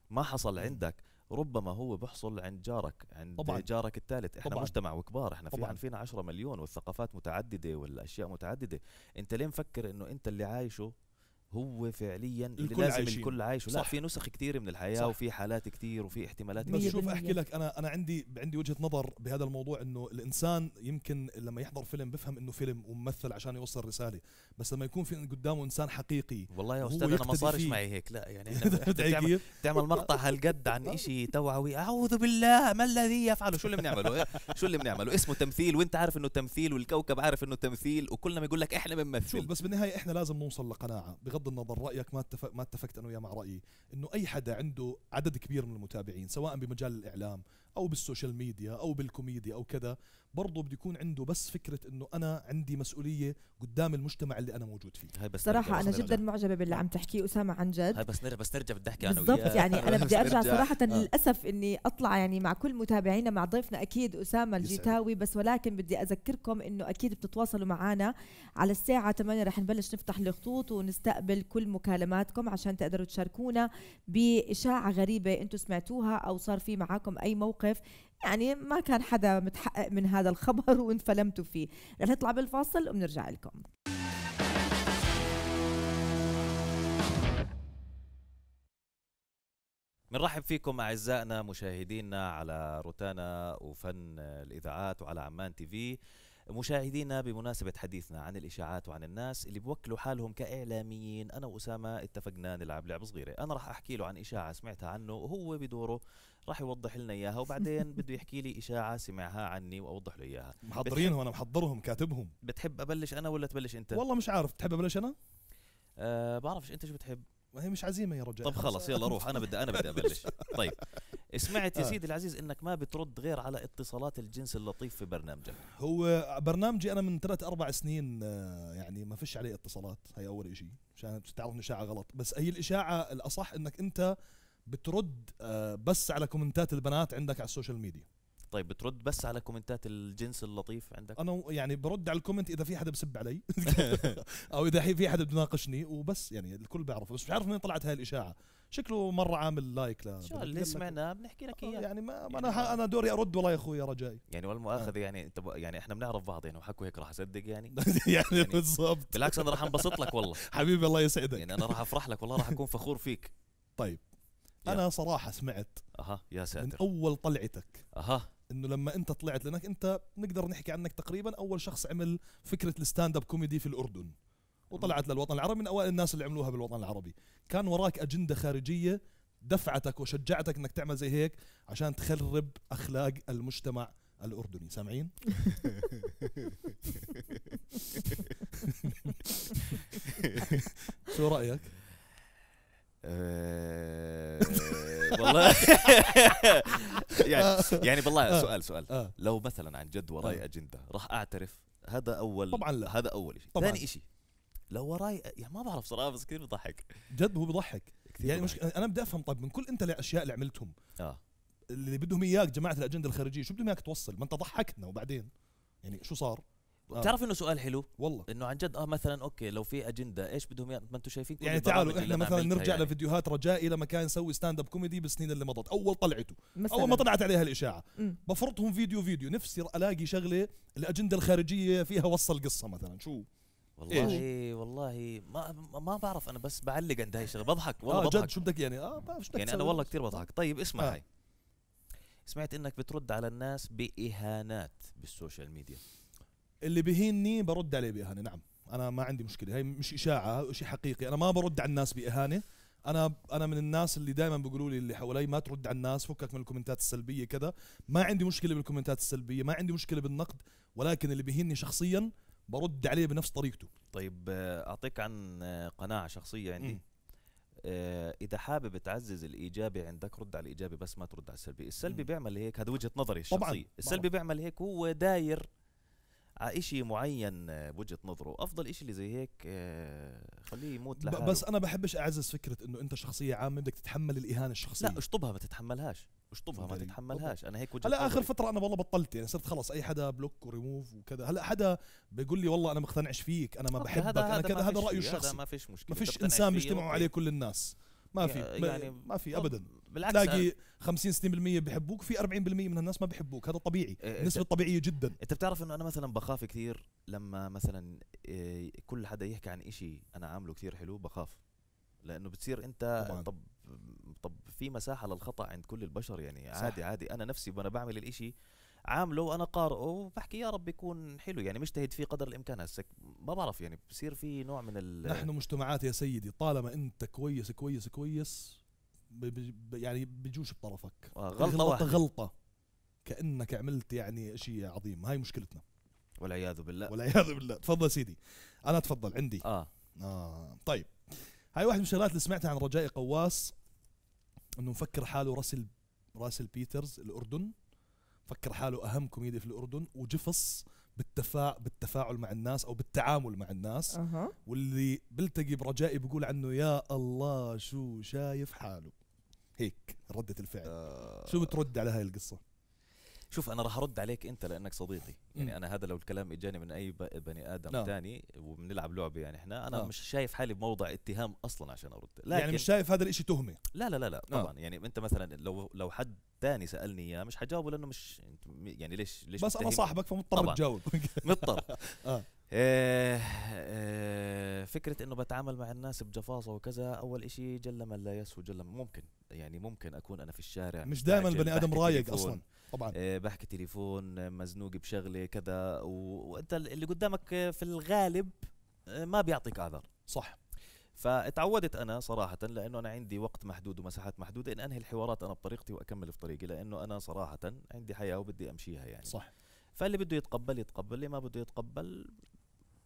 ما حصل عندك ربما هو بحصل عند جارك عند طبعًا. جارك الثالث احنا طبعًا. مجتمع وكبار احنا طبعًا. في فينا 10 مليون والثقافات متعدده والاشياء متعدده انت ليه مفكر انه انت اللي عايشه هو فعليا الكل اللي لازم عايشين. الكل عايشه لا في نسخ كثير من الحياه صح. وفي حالات كثير وفي احتمالات بس شوف احكي لك انا انا عندي عندي وجهه نظر بهذا الموضوع انه الانسان يمكن لما يحضر فيلم بفهم انه فيلم وممثل عشان يوصل رساله بس لما يكون في قدامه انسان حقيقي والله يا استاذ انا ما صارش معي هيك لا يعني بتعمل, [LAUGHS] بتعمل مقطع هالقد عن [LAUGHS] شيء توعوي اعوذ بالله ما الذي يفعله شو اللي بنعمله إيه؟ شو اللي بنعمله اسمه تمثيل وانت عارف انه تمثيل والكوكب عارف انه تمثيل وكلنا بيقول لك احنا بنمثل شوف بس بالنهايه احنا لازم نوصل لقناعه بغض النظر رايك ما اتفق ما اتفقت انا وياه مع رايي انه اي حدا عنده عدد كبير من المتابعين سواء بمجال الاعلام او بالسوشيال ميديا او بالكوميديا او كذا برضه بده يكون عنده بس فكره انه انا عندي مسؤوليه قدام المجتمع اللي انا موجود فيه هاي بس صراحه انا بس جدا معجبه باللي عم تحكيه اسامه عن جد هاي بس نرجع بس نرجع بدي احكي انا بالضبط يعني انا بدي [LAUGHS] ارجع صراحه آه. للاسف اني اطلع يعني مع كل متابعينا مع ضيفنا اكيد اسامه الجيتاوي بس ولكن بدي اذكركم انه اكيد بتتواصلوا معنا على الساعه 8 رح نبلش نفتح الخطوط ونستقبل كل مكالماتكم عشان تقدروا تشاركونا باشاعه غريبه انتم سمعتوها او صار في معاكم اي موقف موقف يعني ما كان حدا متحقق من هذا الخبر [LAUGHS] وانفلمتوا فيه رح نطلع بالفاصل وبنرجع لكم بنرحب فيكم اعزائنا مشاهدينا على روتانا وفن الاذاعات وعلى عمان تي في مشاهدينا بمناسبة حديثنا عن الإشاعات وعن الناس اللي بوكلوا حالهم كإعلاميين أنا وأسامة اتفقنا نلعب لعبة صغيرة أنا راح أحكي له عن إشاعة سمعتها عنه وهو بدوره راح يوضح لنا إياها وبعدين [LAUGHS] بده يحكي لي إشاعة سمعها عني وأوضح له إياها محضرين وأنا محضرهم كاتبهم بتحب أبلش أنا ولا تبلش أنت؟ والله مش عارف تحب أبلش أنا؟ أه بعرفش أنت شو بتحب ما هي مش عزيمه يا رجال طب خلص يلا روح انا بدي انا بدي ابلش [LAUGHS] طيب سمعت يا آه. سيدي العزيز انك ما بترد غير على اتصالات الجنس اللطيف في برنامجك هو برنامجي انا من ثلاث اربع سنين آه، يعني ما فيش عليه اتصالات هي اول شيء عشان تعرف ان اشاعه غلط بس هي الاشاعه الاصح انك انت بترد آه، بس على كومنتات البنات عندك على السوشيال ميديا طيب بترد بس على كومنتات الجنس اللطيف عندك انا يعني برد على الكومنت اذا في حدا بسب علي [LAUGHS] [LAUGHS] او اذا في حدا بناقشني وبس يعني الكل بيعرفه بس مش عارف منين طلعت هاي الاشاعه شكله مره عامل لايك لا اللي سمعناه بنحكي لك اياه يعني ما يعني انا انا دوري ارد والله يا اخوي يا رجائي يعني والمؤاخذه آه. يعني انت يعني احنا بنعرف بعض يعني وحكوا هيك راح اصدق يعني [LAUGHS] يعني, يعني بالضبط بالعكس انا راح انبسط لك والله حبيبي الله يسعدك يعني انا راح افرح لك والله راح اكون فخور فيك طيب انا صراحه سمعت اها يا ساتر من اول طلعتك اها انه لما انت طلعت لانك انت نقدر نحكي عنك تقريبا اول شخص عمل فكره الستاند اب كوميدي في الاردن وطلعت للوطن العربي من اوائل الناس اللي عملوها بالوطن العربي كان وراك اجنده خارجيه دفعتك وشجعتك انك تعمل زي هيك عشان تخرب اخلاق المجتمع الاردني سامعين [LAUGHS] شو رايك آه، والله [LAUGHS] يعني يعني بالله آه. سؤال سؤال آه. لو مثلا عن جد وراي اجنده راح اعترف هذا اول طبعا لا هذا اول شيء ثاني شيء لو وراي يعني ما بعرف صراحه بس كثير بضحك جد هو بضحك كثير يعني مش انا بدي افهم طيب من كل انت الاشياء اللي عملتهم اه اللي بدهم اياك جماعه الاجنده الخارجيه شو بدهم اياك توصل ما انت ضحكتنا وبعدين يعني شو صار بتعرف آه. انه سؤال حلو والله انه عن جد اه مثلا اوكي لو في اجنده ايش بدهم ما انتم شايفين كل يعني تعالوا احنا مثلا نرجع يعني. لفيديوهات رجائي لما كان يسوي ستاند اب كوميدي بالسنين اللي مضت اول طلعته مثلاً. اول ما طلعت عليها الاشاعه بفرطهم فيديو فيديو نفسي الاقي شغله الاجنده الخارجيه فيها وصل القصه مثلا شو والله إيه؟ والله ما ما بعرف انا بس بعلق عند هاي الشغله بضحك والله آه بضحك جد شو بدك يعني اه شو بدك يعني انا والله كثير بضحك طيب اسمع آه. هاي سمعت انك بترد على الناس باهانات بالسوشيال ميديا اللي بهيني برد عليه باهانه نعم انا ما عندي مشكله هي مش اشاعه شيء حقيقي انا ما برد على الناس باهانه انا انا من الناس اللي دائما بيقولوا لي اللي حوالي ما ترد على الناس فكك من الكومنتات السلبيه كذا ما عندي مشكله بالكومنتات السلبيه ما عندي مشكله بالنقد ولكن اللي بهيني شخصيا برد عليه بنفس طريقته طيب آه، اعطيك عن آه، قناعه شخصيه عندي م. آه، اذا حابب تعزز الايجابي عندك رد على الايجابي بس ما ترد على السلبي السلبي م. بيعمل هيك هذا وجهه نظري الشخصيه طبعاً. السلبي طبعاً. بيعمل هيك هو داير على آه، شيء معين آه، بوجهه نظره افضل شيء اللي زي هيك آه، خليه يموت لحاله بس انا بحبش اعزز فكره انه انت شخصيه عامه بدك تتحمل الاهانه الشخصيه لا اشطبها ما تتحملهاش اشطبها ما تتحملهاش انا هيك وجهه هلا اخر فتره انا والله بطلت يعني صرت خلص اي حدا بلوك وريموف وكذا هلا حدا بيقول لي والله انا ما فيك انا ما بحبك هذا انا كذا هذا رايه الشخصي هذا ما فيش مشكله ما فيش انسان بيجتمعوا عليه كل الناس ما في يعني ما في ابدا بالعكس تلاقي 50 60% بيحبوك في 40% من الناس ما بيحبوك هذا طبيعي إيه، إيه، نسبه إيه. طبيعيه جدا انت بتعرف انه انا مثلا بخاف كثير لما مثلا كل حدا يحكي عن إشي انا عامله كثير حلو بخاف لانه بتصير انت طبعاً. طب طب في مساحه للخطا عند كل البشر يعني عادي صح. عادي انا نفسي وانا بعمل الإشي عامله وانا قارئه بحكي يا رب يكون حلو يعني مجتهد فيه قدر الامكان هسه ما بعرف يعني بصير في نوع من ال نحن مجتمعات يا سيدي طالما انت كويس كويس كويس يعني بجوش بطرفك آه، غلطه يعني غلطه, واحدة. غلطة كانك عملت يعني شيء عظيم هاي مشكلتنا والعياذ بالله والعياذ بالله تفضل سيدي انا اتفضل عندي اه اه طيب هاي واحد من الشغلات اللي سمعتها عن رجاء قواس انه مفكر حاله راسل راسل بيترز الاردن فكر حاله اهم كوميدي في الاردن وجفص بالتفا... بالتفاعل مع الناس او بالتعامل مع الناس أه. واللي بلتقي برجائي بيقول عنه يا الله شو شايف حاله هيك ردة الفعل أه. شو بترد على هاي القصة شوف انا راح ارد عليك انت لانك صديقي يعني انا هذا لو الكلام اجاني من اي بني ادم لا. نعم. تاني وبنلعب لعبه يعني احنا انا لا. نعم. مش شايف حالي بموضع اتهام اصلا عشان ارد يعني لكن يعني مش شايف هذا الاشي تهمه لا لا لا لا نعم. طبعا لا. يعني انت مثلا لو لو حد تاني سالني اياه مش حجاوبه لانه مش يعني ليش ليش بس انا صاحبك فمضطر تجاوب مضطر [LAUGHS] آه. إيه فكرة انه بتعامل مع الناس بجفاصة وكذا اول اشي جل من لا يسهو جل ممكن يعني ممكن اكون انا في الشارع مش دائما بني ادم رايق اصلا طبعا آه، بحكي تليفون مزنوق بشغلة كذا وانت اللي قدامك في الغالب آه، ما بيعطيك اعذار صح فتعودت انا صراحه لانه انا عندي وقت محدود ومساحات محدوده ان انهي الحوارات انا بطريقتي واكمل في طريقي لانه انا صراحه عندي حياه وبدي امشيها يعني صح فاللي بده يتقبل يتقبل اللي ما بده يتقبل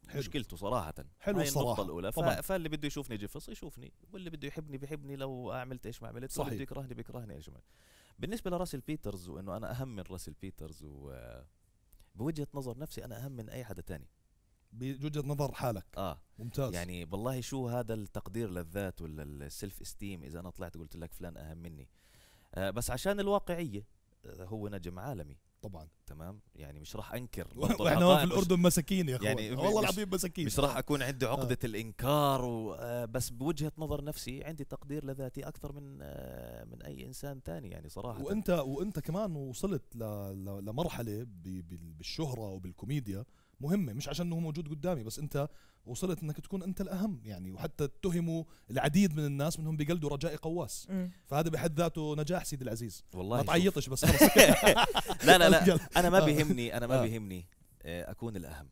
حلو. مشكلته صراحة حلو هاي الصراحة النقطة الأولى طبعًا. فاللي بده يشوفني جفص يشوفني واللي بده يحبني بيحبني لو عملت ايش ما عملت صحيح واللي بده يكرهني بيكرهني أجمل بالنسبة لراسل بيترز وإنه أنا أهم من راسل بيترز و بوجهة نظر نفسي أنا أهم من أي حدا تاني بوجهة نظر حالك اه ممتاز يعني والله شو هذا التقدير للذات ولا السيلف استيم إذا أنا طلعت قلت لك فلان أهم مني آه بس عشان الواقعية آه، هو نجم عالمي طبعا تمام يعني مش راح انكر [LAUGHS] احنا في الاردن مساكين يا اخوان يعني والله العظيم مساكين مش راح اكون عندي آه. عقده آه. الانكار بس بوجهه نظر نفسي عندي تقدير لذاتي اكثر من آه، من اي انسان ثاني يعني صراحه وانت وانت كمان وصلت لمرحله بالشهره وبالكوميديا مهمه مش عشان انه موجود قدامي بس انت وصلت انك تكون انت الاهم يعني وحتى اتهموا العديد من الناس منهم بقلدوا رجاء قواس فهذا بحد ذاته نجاح سيدي العزيز والله ما تعيطش بس خلص [LAUGHS] [LAUGHS] لا لا لا انا ما آه. بيهمني انا ما آه. بيهمني آه، اكون الاهم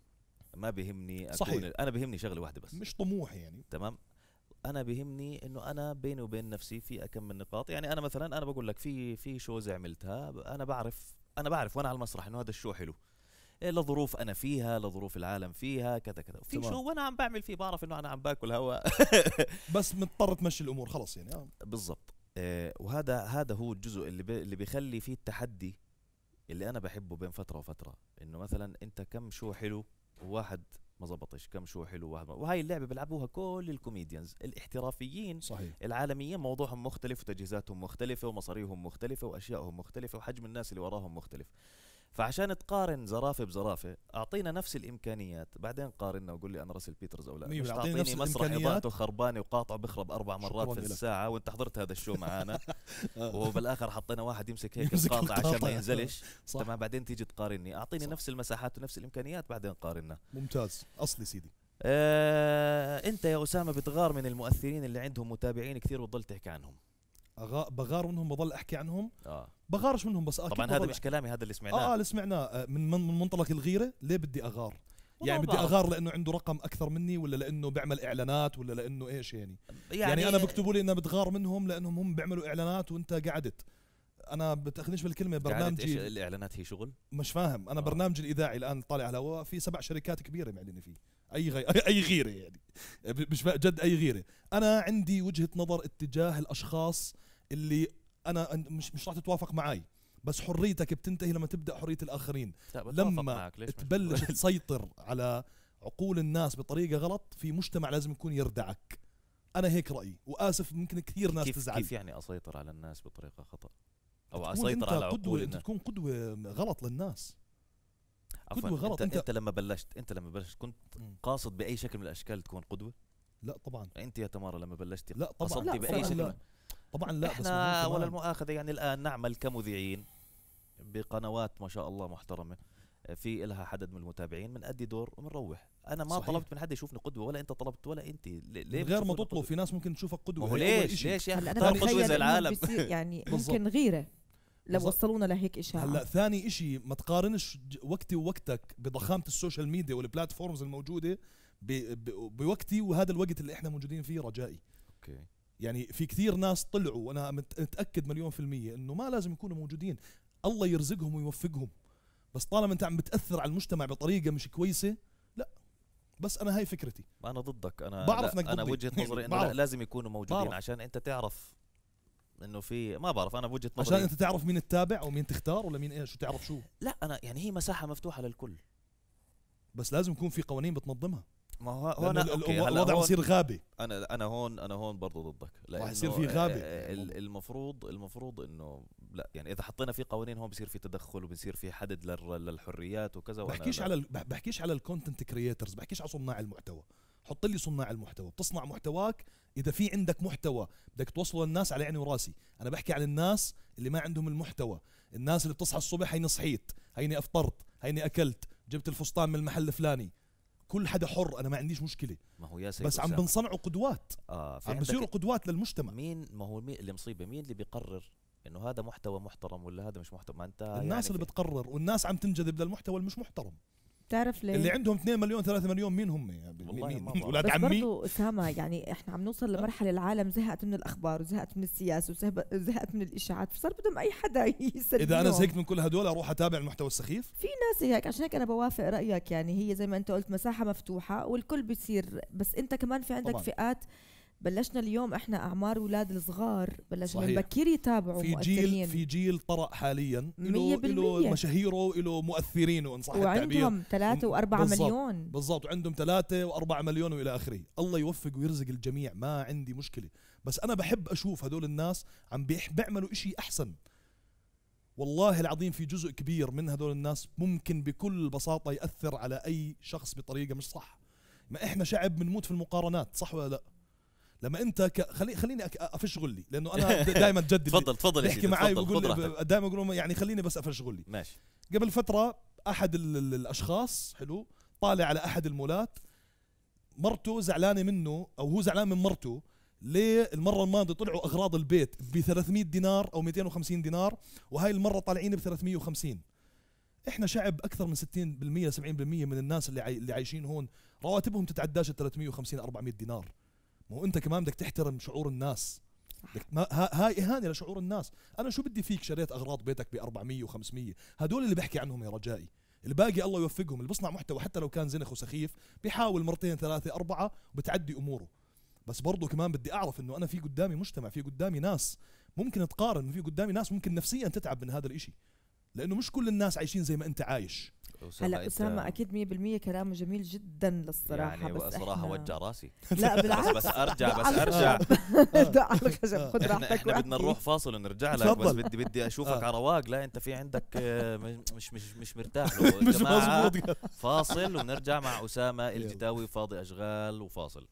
ما بيهمني اكون صحيح. انا بيهمني شغله واحده بس مش طموحي يعني تمام انا بيهمني انه انا بيني وبين نفسي في اكم من نقاط يعني انا مثلا انا بقول لك في في شوز عملتها انا بعرف انا بعرف وانا على المسرح انه هذا الشو حلو لظروف انا فيها لظروف العالم فيها كذا كذا في شو وانا عم بعمل فيه بعرف انه انا عم باكل هواء [LAUGHS] بس مضطر تمشي الامور خلص يعني آه. بالضبط آه وهذا هذا هو الجزء اللي بي اللي بيخلي فيه التحدي اللي انا بحبه بين فتره وفتره انه مثلا انت كم شو حلو وواحد ما زبطش كم شو حلو واحد وهاي اللعبه بيلعبوها كل الكوميديانز الاحترافيين صحيح العالميين موضوعهم مختلف وتجهيزاتهم مختلفه ومصاريهم مختلفه واشيائهم مختلفه وحجم الناس اللي وراهم مختلف فعشان تقارن زرافه بزرافه اعطينا نفس الامكانيات بعدين قارنا وقول لي انا راسل بيترز او لا مش تعطيني نفس مسرح اضاءته خربانه وقاطعه بخرب اربع مرات في الساعه وانت حضرت هذا الشو معانا [LAUGHS] آه. وبالاخر حطينا واحد يمسك هيك القاطع عشان ما ينزلش [LAUGHS] تمام بعدين تيجي تقارني اعطيني صح. نفس المساحات ونفس الامكانيات بعدين قارنا ممتاز اصلي سيدي آه، انت يا اسامه بتغار من المؤثرين اللي عندهم متابعين كثير وتضل تحكي عنهم بغار منهم بضل احكي عنهم اه بغارش منهم بس طبعا هذا مش كلامي هذا اللي سمعناه اه اللي سمعناه آه، من من منطلق الغيره ليه بدي اغار يعني بدي اغار لانه عنده رقم اكثر مني ولا لانه بيعمل اعلانات ولا لانه ايش يعني يعني, يعني انا بكتبوا لي انه بتغار منهم لانهم هم بيعملوا اعلانات وانت قعدت انا بتاخذنيش بالكلمه برنامجي إيش الاعلانات هي شغل مش فاهم انا آه. برنامجي الاذاعي الان طالع على الهواء في سبع شركات كبيره معلنه فيه اي غي... [LAUGHS] اي غيره يعني مش جد اي غيره انا عندي وجهه نظر اتجاه الاشخاص اللي انا مش مش راح تتوافق معي بس حريتك بتنتهي لما تبدا حريه الاخرين لما تبلش تسيطر على عقول الناس بطريقه غلط في مجتمع لازم يكون يردعك انا هيك رايي واسف ممكن كثير ناس كيف تزعل كيف يعني اسيطر على الناس بطريقه خطا او اسيطر على عقول قدوة الناس. انت تكون قدوه غلط للناس قدوه غلط انت, انت لما بلشت انت لما بلشت كنت قاصد باي شكل من الاشكال تكون قدوه لا طبعا انت يا تمارا لما بلشتي لا طبعا قصدتي باي شكل لا. طبعا لا احنا بس ولا المؤاخذه يعني الان نعمل كمذيعين بقنوات ما شاء الله محترمه آه، في إلها عدد من المتابعين بنأدي دور وبنروح انا ما صحيح. طلبت من حد يشوفني قدوه ولا انت طلبت ولا انت ليه غير ما تطلب في ناس ممكن تشوفك قدوه ليش ليش يا اخي قدوه زي العالم يعني [LAUGHS] ممكن غيره لو وصلونا لهيك اشاعه هلا ثاني إشي ما تقارنش وقتي ووقتك بضخامه السوشيال ميديا والبلاتفورمز الموجوده بوقتي وهذا الوقت اللي احنا موجودين فيه رجائي اوكي يعني في كثير ناس طلعوا وانا متاكد مليون في الميه انه ما لازم يكونوا موجودين الله يرزقهم ويوفقهم بس طالما انت عم بتاثر على المجتمع بطريقه مش كويسه لا بس انا هاي فكرتي انا ضدك انا بعرف انك انا وجهه نظري انه لازم يكونوا موجودين بعرف. عشان انت تعرف انه في ما بعرف انا بوجهه نظري عشان انت تعرف مين التابع ومين تختار ولا مين ايش وتعرف شو لا انا يعني هي مساحه مفتوحه للكل بس لازم يكون في قوانين بتنظمها ما هو هون الوضع بصير غابه انا انا هون انا هون برضه ضدك راح يصير في غابه المفروض المفروض انه لا يعني اذا حطينا في قوانين هون بصير في تدخل وبصير في حدد للحريات وكذا بحكيش على بحكيش على الكونتنت كريترز بحكيش على صناع المحتوى حط لي صناع المحتوى بتصنع محتواك اذا في عندك محتوى بدك توصله للناس على عيني وراسي انا بحكي عن الناس اللي ما عندهم المحتوى الناس اللي بتصحى الصبح هيني صحيت هيني افطرت هيني اكلت جبت الفستان من المحل الفلاني كل حدا حر انا ما عنديش مشكله ما هو يا سيد بس عم بنصنعوا قدوات آه عم بصيروا قدوات للمجتمع مين ما هو مين اللي مصيبه مين اللي بيقرر انه هذا محتوى محترم ولا هذا مش محترم ما انت الناس يعني اللي بتقرر والناس عم تنجذب للمحتوى المش محترم بتعرف ليه؟ اللي عندهم 2 مليون 3 مليون مين هم يعني والله مين؟ ما [LAUGHS] ولاد عمي برضه اسامه يعني احنا عم نوصل لمرحله العالم زهقت من الاخبار وزهقت من السياسه وزهقت من الاشاعات فصار بدهم اي حدا [LAUGHS] يسلم اذا انا زهقت من كل هدول اروح اتابع المحتوى السخيف في ناس هيك عشان هيك انا بوافق رايك يعني هي زي ما انت قلت مساحه مفتوحه والكل بيصير بس انت كمان في عندك طبعاً. فئات بلشنا اليوم احنا اعمار اولاد الصغار بلشنا من بكير يتابعوا في مؤثرين. جيل في جيل طرأ حاليا له مشاهيره له مؤثرينه ان صح التعبير وعندهم 3 و4 مليون بالضبط وعندهم 3 و4 مليون والى اخره الله يوفق ويرزق الجميع ما عندي مشكله بس انا بحب اشوف هدول الناس عم بيعملوا إشي احسن والله العظيم في جزء كبير من هدول الناس ممكن بكل بساطه ياثر على اي شخص بطريقه مش صح ما احنا شعب بنموت في المقارنات صح ولا لا لما انت ك... خلي... خليني أك... افشغل لي لانه انا [LAUGHS] دائما جد تفضل تفضل يحكي معي بقول دائما يقولوا يعني خليني بس افشغل لي ماشي قبل فتره احد ال... الاشخاص حلو طالع على احد المولات مرته زعلانه منه او هو زعلان من مرته ليه المرة الماضية طلعوا أغراض البيت ب 300 دينار أو 250 دينار وهاي المرة طالعين ب 350 احنا شعب اكثر من 60% 70% من الناس اللي عاي... اللي عايشين هون رواتبهم تتعداش ال 350 400 دينار ما هو انت كمان بدك تحترم شعور الناس بدك ما هاي اهانه لشعور الناس انا شو بدي فيك شريت اغراض بيتك ب 400 و500 هدول اللي بحكي عنهم يا رجائي الباقي الله يوفقهم اللي بصنع محتوى حتى لو كان زنخ وسخيف بيحاول مرتين ثلاثه اربعه وبتعدي اموره بس برضه كمان بدي اعرف انه انا في قدامي مجتمع في قدامي ناس ممكن تقارن في قدامي ناس ممكن نفسيا تتعب من هذا الإشي لانه مش كل الناس عايشين زي ما انت عايش هلا اسامه اكيد 100% كلامه جميل جدا للصراحه يعني بس صراحه وجع راسي لا بالعكس بس ارجع بس ارجع [LAUGHS] على الخشب خذ راحتك احنا بدنا نروح فاصل ونرجع لك بس بدي بدي اشوفك آه. على رواق لا انت في عندك آه، مش مش مش مرتاح [LAUGHS] مش مزبوط فاصل ونرجع مع اسامه الجداوي فاضي اشغال وفاصل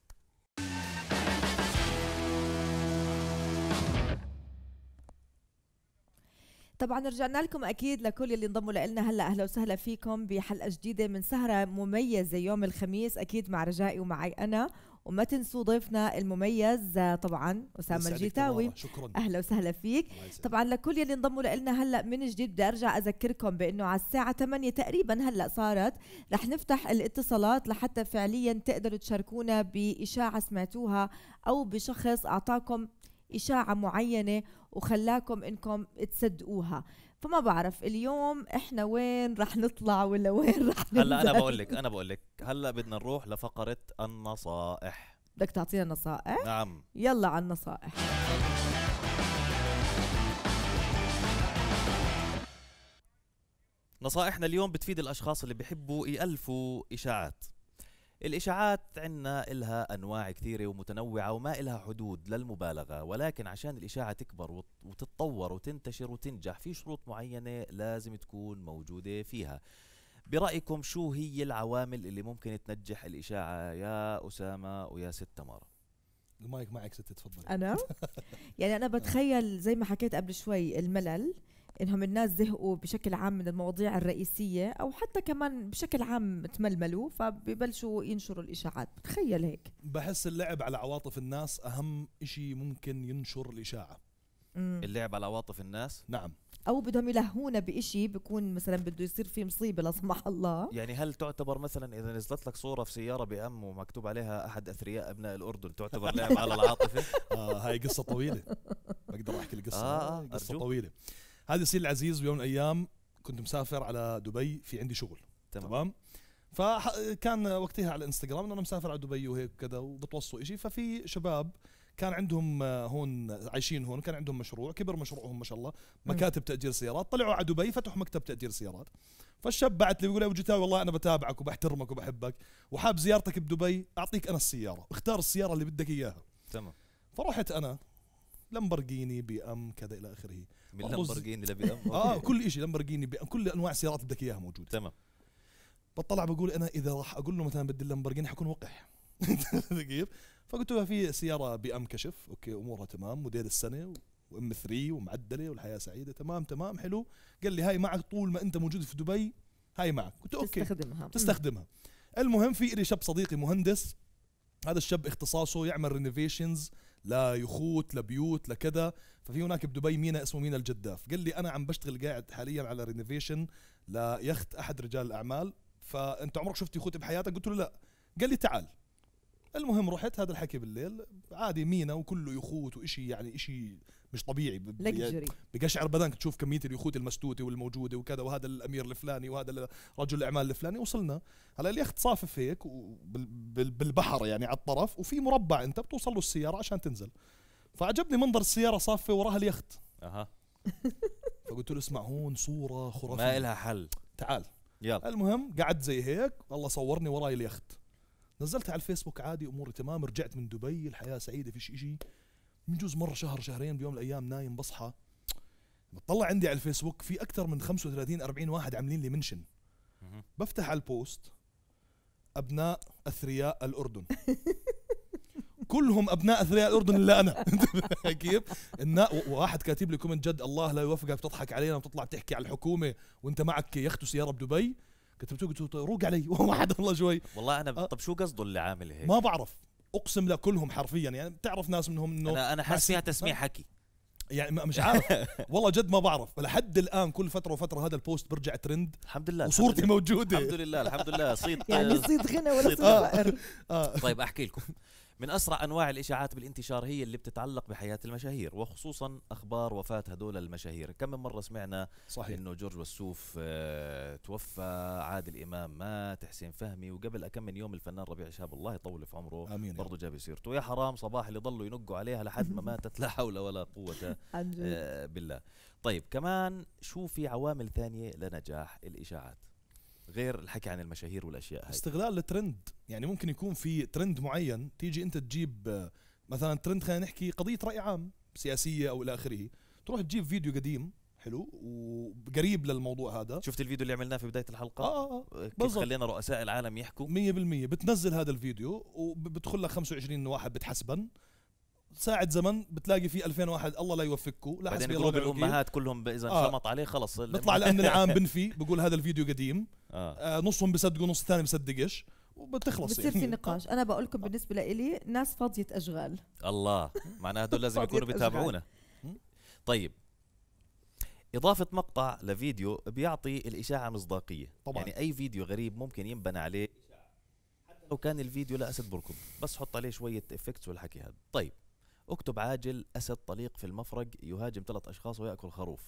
طبعا رجعنا لكم اكيد لكل اللي انضموا لنا هلا اهلا وسهلا فيكم بحلقه جديده من سهره مميزه يوم الخميس اكيد مع رجائي ومعي انا وما تنسوا ضيفنا المميز طبعا اسامه الجيتاوي شكرا اهلا وسهلا فيك طبعا لكل يلي انضموا لنا هلا من جديد بدي ارجع اذكركم بانه على الساعه 8 تقريبا هلا صارت رح نفتح الاتصالات لحتى فعليا تقدروا تشاركونا باشاعه سمعتوها او بشخص اعطاكم إشاعة معينة وخلاكم إنكم تصدقوها فما بعرف اليوم إحنا وين رح نطلع ولا وين رح ننزل هلا أنا بقول لك أنا بقول لك هلا بدنا نروح لفقرة النصائح بدك تعطينا نصائح؟ نعم يلا على النصائح نصائحنا اليوم بتفيد الأشخاص اللي بيحبوا يألفوا إشاعات الإشاعات عنا إلها أنواع كثيرة ومتنوعة وما إلها حدود للمبالغة ولكن عشان الإشاعة تكبر وتتطور وتنتشر وتنجح في شروط معينة لازم تكون موجودة فيها برأيكم شو هي العوامل اللي ممكن تنجح الإشاعة يا أسامة ويا ست تمارا المايك معك ست تفضل أنا؟ [LAUGHS] يعني أنا بتخيل زي ما حكيت قبل شوي الملل انهم الناس زهقوا بشكل عام من المواضيع الرئيسيه او حتى كمان بشكل عام تململوا فببلشوا ينشروا الاشاعات بتخيل هيك بحس اللعب على عواطف الناس اهم شيء ممكن ينشر الاشاعه مم. اللعب على عواطف الناس نعم او بدهم يلهونا بإشي بكون مثلا بده يصير في مصيبه لا سمح الله يعني هل تعتبر مثلا اذا نزلت لك صوره في سياره بام ومكتوب عليها احد اثرياء ابناء الاردن تعتبر لعب على العاطفه [LAUGHS] اه هاي قصه طويله بقدر احكي القصه آه آه قصه طويله هذا يصير العزيز ويوم من الايام كنت مسافر على دبي في عندي شغل تمام, تمام؟ فكان وقتها على الانستغرام انه انا مسافر على دبي وهيك كذا وبتوصوا شيء ففي شباب كان عندهم هون عايشين هون كان عندهم مشروع كبر مشروعهم ما شاء الله مكاتب تاجير سيارات طلعوا على دبي فتحوا مكتب تاجير سيارات فالشاب بعت لي بيقول لي ابو والله انا بتابعك وبحترمك وبحبك وحاب زيارتك بدبي اعطيك انا السياره اختار السياره اللي بدك اياها تمام فرحت انا لمبرجيني بي ام كذا الى اخره من لامبرجيني لبي اه كل شيء لامبرجيني كل انواع السيارات بدك اياها موجوده تمام بطلع بقول انا اذا راح اقول له مثلا بدي لامبرجيني حكون وقح [LAUGHS] كيف؟ فقلت له في سياره بي ام كشف اوكي امورها تمام موديل السنه وام 3 ومعدله والحياه سعيده تمام تمام حلو قال لي هاي معك طول ما انت موجود في دبي هاي معك قلت اوكي تستخدمها تستخدمها المهم في لي شاب صديقي مهندس هذا الشاب اختصاصه يعمل رينوفيشنز ليخوت لبيوت لكذا ففي هناك بدبي مينا اسمه مينا الجداف قال لي انا عم بشتغل قاعد حاليا على رينوفيشن ليخت احد رجال الاعمال فانت عمرك شفت يخوت بحياتك قلت له لا قال لي تعال المهم رحت هذا الحكي بالليل عادي مينا وكله يخوت وإشي يعني إشي مش طبيعي يعني بقشعر بدنك تشوف كميه اليخوت المستوته والموجوده وكذا وهذا الامير الفلاني وهذا رجل الاعمال الفلاني وصلنا هلا اليخت صافف هيك بالبحر يعني على الطرف وفي مربع انت بتوصل له السياره عشان تنزل فعجبني منظر السياره صافه وراها اليخت اها [LAUGHS] فقلت له اسمع هون صوره خرافيه ما لها حل تعال يلا المهم قعدت زي هيك الله صورني وراي اليخت نزلتها على الفيسبوك عادي اموري تمام رجعت من دبي الحياه سعيده فيش إشي بجوز مره شهر شهرين بيوم من الايام نايم بصحى بطلع عندي على الفيسبوك في اكثر من 35 40 واحد عاملين لي منشن بفتح على البوست ابناء اثرياء الاردن [LAUGHS] كلهم ابناء اثرياء الاردن الا انا [LAUGHS] كيف؟ واحد كاتب لي كومنت جد الله لا يوفقك تضحك علينا وتطلع بتحكي على الحكومه وانت معك يخت وسياره بدبي قلت قلت روق علي [LAUGHS] واحد والله شوي والله انا أه؟ طب شو قصده اللي عامل هيك ما بعرف اقسم كلهم حرفيا يعني بتعرف ناس منهم انه انا انا حاسس فيها تسميع حكي يعني مش عارف [LAUGHS] والله جد ما بعرف لحد الان كل فتره وفتره هذا البوست برجع ترند الحمد لله وصورتي موجوده الحمد لله الحمد لله صيد [LAUGHS] يعني صيد غنى ولا صيد آه. فقر آه. طيب احكي لكم من أسرع أنواع الإشاعات بالانتشار هي اللي بتتعلق بحياة المشاهير وخصوصا أخبار وفاة هدول المشاهير كم من مرة سمعنا صحيح. أنه جورج والسوف آه، توفى عادل إمام مات حسين فهمي وقبل كم من يوم الفنان ربيع شهاب الله يطول في عمره آمين برضه جاب سيرته يا حرام صباح اللي ضلوا ينقوا عليها لحد ما ماتت لا حول ولا قوة آه، بالله طيب كمان شو في عوامل ثانية لنجاح الإشاعات غير الحكي عن المشاهير والاشياء هاي استغلال الترند يعني ممكن يكون في ترند معين تيجي انت تجيب مثلا ترند خلينا نحكي قضيه راي عام سياسيه او الى اخره تروح تجيب فيديو قديم حلو وقريب للموضوع هذا شفت الفيديو اللي عملناه في بدايه الحلقه اه, آه. آه، كيف بالزبط. خلينا رؤساء العالم يحكوا 100% بتنزل هذا الفيديو وبدخل لك 25 واحد بتحسبن ساعة زمن بتلاقي فيه 2000 واحد الله لا يوفقكم لا حسبي الله ونعم الامهات كلهم اذا آه. انشمط آه. عليه خلص بيطلع الامن [LAUGHS] العام بنفي بقول هذا الفيديو قديم آه. آه نصهم بصدقوا نص الثاني بصدقش وبتخلص بتصير في [LAUGHS] نقاش انا بقول لكم آه. بالنسبه لإلي ناس فاضيه اشغال الله معناها هدول لازم [LAUGHS] يكونوا بيتابعونا طيب إضافة مقطع لفيديو بيعطي الإشاعة مصداقية طبعا. يعني أي فيديو غريب ممكن ينبنى عليه حتى لو كان الفيديو لأسد بركض بس حط عليه شوية إفكتس والحكي هذا طيب اكتب عاجل اسد طليق في المفرق يهاجم ثلاث اشخاص وياكل خروف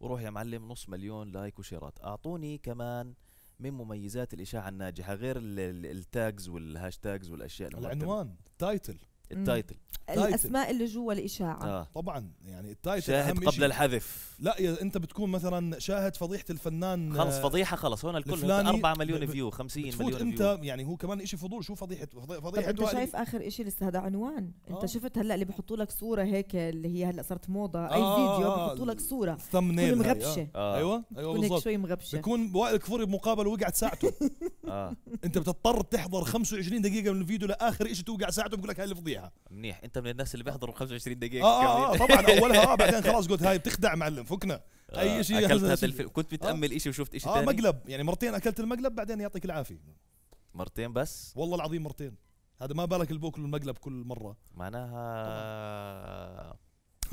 وروح يا معلم نص مليون لايك وشيرات اعطوني كمان من مميزات الاشاعه الناجحه غير التاجز والهاشتاجز والاشياء العنوان تايتل التايتل الاسماء اللي جوا الاشاعه آه. طبعا يعني التايتل شاهد قبل إشي. الحذف لا يا انت بتكون مثلا شاهد فضيحه الفنان خلص آه، فضيحه خلص هون الكل 4 مليون فيو 50 مليون فيو انت فيو. يعني هو كمان إشي فضول شو فضيحه فضيحه انت شايف اخر إشي لسه هذا عنوان آه. انت شفت هلا اللي بحطوا لك صوره هيك اللي هي هلا صارت موضه آه اي فيديو بحطوا لك صوره ثمنيل مغبشه آه. آه. ايوه ايوه بالضبط شوي مغبشه بكون وائل كفوري بمقابله وقعت ساعته [LAUGHS] آه. انت بتضطر تحضر 25 دقيقه من الفيديو لاخر شيء توقع ساعته بقول لك هاي الفضيحه سريعه منيح انت من الناس اللي آه. بيحضروا 25 دقيقه اه, آه, آه طبعا [LAUGHS] اولها اه بعدين خلاص قلت هاي بتخدع معلم فكنا آه اي شيء اكلت هذا الفيلم كنت بتامل آه شيء وشفت شيء ثاني اه مقلب يعني مرتين اكلت المقلب بعدين يعطيك العافيه مرتين بس والله العظيم مرتين هذا ما بالك البوكل والمقلب كل مره معناها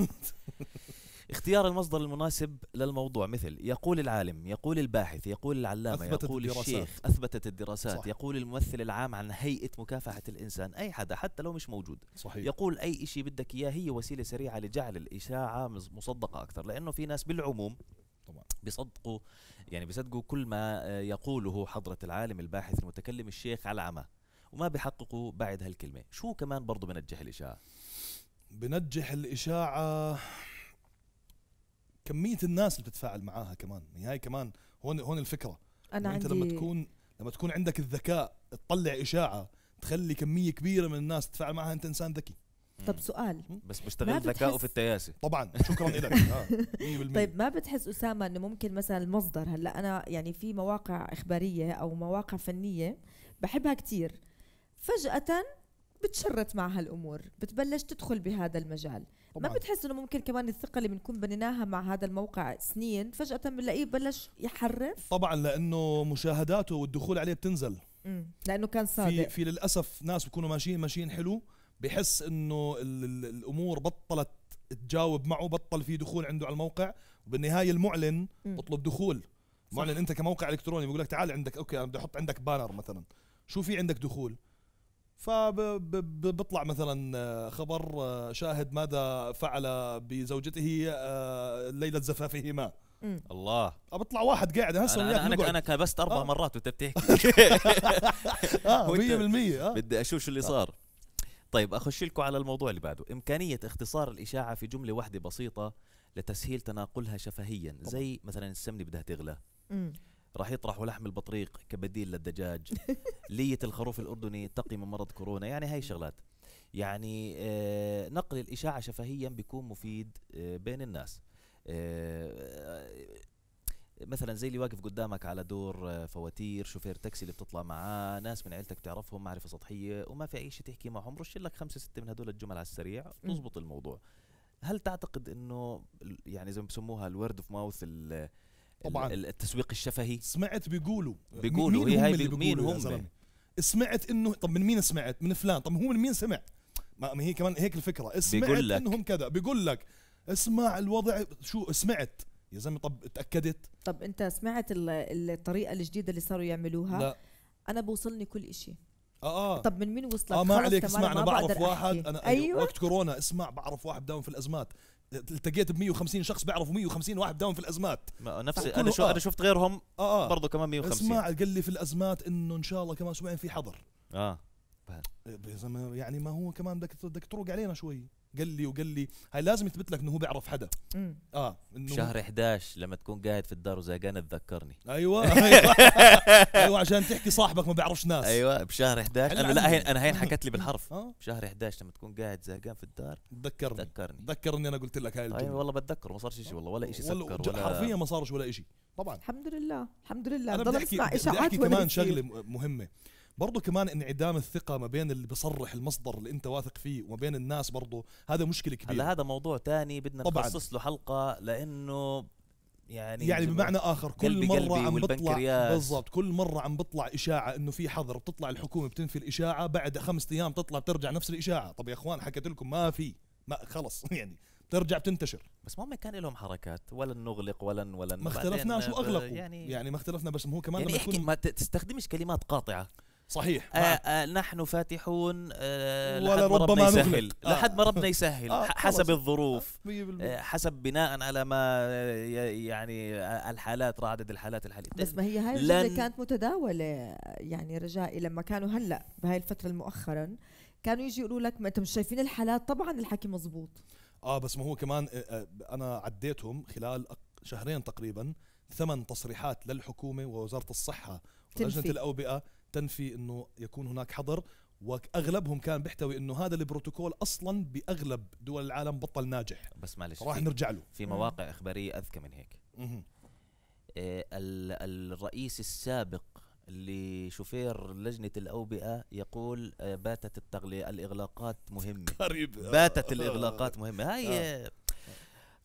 [LAUGHS] اختيار المصدر المناسب للموضوع مثل يقول العالم يقول الباحث يقول العلامة يقول الدراسات. الشيخ أثبتت الدراسات صح. يقول الممثل العام عن هيئة مكافحة الإنسان أي حدا حتى لو مش موجود صحيح. يقول أي شيء بدك إياه هي وسيلة سريعة لجعل الإشاعة مصدقة أكثر لأنه في ناس بالعموم طبعا بيصدقوا يعني بيصدقوا كل ما يقوله حضرة العالم الباحث المتكلم الشيخ على عمى وما بيحققوا بعد هالكلمة شو كمان برضو بنجح الإشاعة بنجح الإشاعة كميه الناس اللي بتتفاعل معاها كمان يعني هاي كمان هون هون الفكره انا انت لما تكون لما تكون عندك الذكاء تطلع اشاعه تخلي كميه كبيره من الناس تتفاعل معها انت انسان ذكي طب سؤال بس بشتغل ذكائه في التياسي طبعا [LAUGHS] شكرا لك آه، طيب ما بتحس اسامه انه ممكن مثلا المصدر هلا انا يعني في مواقع اخباريه او مواقع فنيه بحبها كتير فجاه بتشرت مع هالامور بتبلش تدخل بهذا المجال طبعا. ما بتحس انه ممكن كمان الثقه اللي بنكون بنيناها مع هذا الموقع سنين فجاه بنلاقيه بلش يحرف طبعا لانه مشاهداته والدخول عليه بتنزل مم. لانه كان صادق في, في للاسف ناس بيكونوا ماشيين ماشيين حلو بحس انه الامور بطلت تجاوب معه بطل في دخول عنده على الموقع وبالنهايه المعلن بطلب دخول معلن انت كموقع الكتروني بيقول لك تعال عندك اوكي انا بدي احط عندك بانر مثلا شو في عندك دخول فبطلع مثلا آه، خبر آه، شاهد ماذا فعل بزوجته آه، ليله زفافهما الله بطلع واحد قاعد هسه انا انا, أنا كبست اربع آه. مرات وانت بتحكي [LAUGHS] اه 100% آه. بدي اشوف شو اللي صار طيب اخش لكم على الموضوع اللي بعده امكانيه اختصار الاشاعه في جمله واحده بسيطه لتسهيل تناقلها شفهيا زي مثلا السمنه بدها تغلى راح يطرحوا لحم البطريق كبديل للدجاج [LAUGHS] لية الخروف الأردني تقي من مرض كورونا يعني هاي شغلات يعني آه، نقل الإشاعة شفهيا بيكون مفيد آه، بين الناس آه، مثلا زي اللي واقف قدامك على دور فواتير شوفير تاكسي اللي بتطلع معاه ناس من عيلتك بتعرفهم معرفة سطحية وما في أي شيء تحكي معهم رش لك خمسة ستة من هدول الجمل على السريع تزبط الموضوع هل تعتقد انه يعني زي ما بسموها الورد اوف ماوث طبعا التسويق الشفهي سمعت بيقولوا بيقولوا هي اللي مين هم سمعت انه طب من مين سمعت من فلان طب هو من مين سمع ما هي كمان هيك الفكره سمعت انهم كذا بيقول لك اسمع الوضع شو سمعت يا زلمه طب اتاكدت طب انت سمعت الطريقه الجديده اللي صاروا يعملوها لا انا بوصلني كل شيء اه اه طب من مين وصلك اه ما عليك اسمع انا بعرف واحد انا أيوة. وقت كورونا اسمع بعرف واحد بداوم في الازمات التقيت ب 150 شخص بيعرف 150 واحد داوم في الازمات نفسي انا شو آه. انا شفت غيرهم آه آه. برضو كمان 150 اسمع قال لي في الازمات انه ان شاء الله كمان اسبوعين في حظر اه بنزيما إيه، يعني ما هو كمان بدك بدك تروق علينا شوي قال لي وقال لي هاي لازم يثبت لك انه هو بيعرف حدا مم. اه انه شهر 11 لما تكون قاعد في الدار وزهقان تذكرني ايوه [LAUGHS] ايوه, أيوة عشان تحكي صاحبك ما بيعرفش ناس ايوه بشهر 11 انا لا هين انا هين حكت لي [LAUGHS] بالحرف آه. بشهر 11 لما تكون قاعد زهقان في الدار تذكرني تذكرني تذكرني انا قلت لك هاي الجمله ايوه والله بتذكر ما صارش شيء والله ولا شيء سكر ولا, حرفيا ما صارش ولا شيء طبعا الحمد لله الحمد لله انا بدي احكي, بدي أحكي كمان شغله مهمه برضو كمان انعدام الثقة ما بين اللي بصرح المصدر اللي انت واثق فيه وما بين الناس برضو هذا مشكلة كبيرة هلا هذا موضوع تاني بدنا طبعاً. نخصص له حلقة لأنه يعني يعني بمعنى اخر كل قلبي مره قلبي عم بطلع بالضبط كل مره عم بطلع اشاعه انه في حظر بتطلع الحكومه بتنفي الاشاعه بعد خمسة ايام تطلع بترجع نفس الاشاعه طب يا اخوان حكيت لكم ما في ما خلص [LAUGHS] يعني بترجع بتنتشر بس ما كان لهم حركات ولا نغلق ولا ولا ما اختلفناش واغلقوا يعني يعني ما اختلفنا بس هو كمان يعني احكي ما تستخدمش كلمات قاطعه صحيح آه آه نحن فاتحون آه ولا لحد ربما ربنا يسهل آه لحد ما ربنا يسهل آه حسب الظروف آه،, آه حسب بناء على ما آه، يعني آه، الحالات عدد الحالات الحاليه بس ما هي هاي الجمله كانت متداوله يعني رجائي لما كانوا هلا بهاي الفتره المؤخرا كانوا يجي يقولوا لك ما انتم شايفين الحالات طبعا الحكي مزبوط اه بس ما هو كمان انا عديتهم خلال شهرين تقريبا ثمان تصريحات للحكومه ووزاره الصحه ولجنه الاوبئه تنفي انه يكون هناك حظر واغلبهم كان بيحتوي انه هذا البروتوكول اصلا باغلب دول العالم بطل ناجح بس معلش راح نرجع له في مواقع اخباريه اذكى من هيك اها الرئيس السابق لشوفير لجنة الأوبئة يقول آه، باتت التغلي الإغلاقات مهمة قريب باتت الإغلاقات مهمة هاي آه. آه،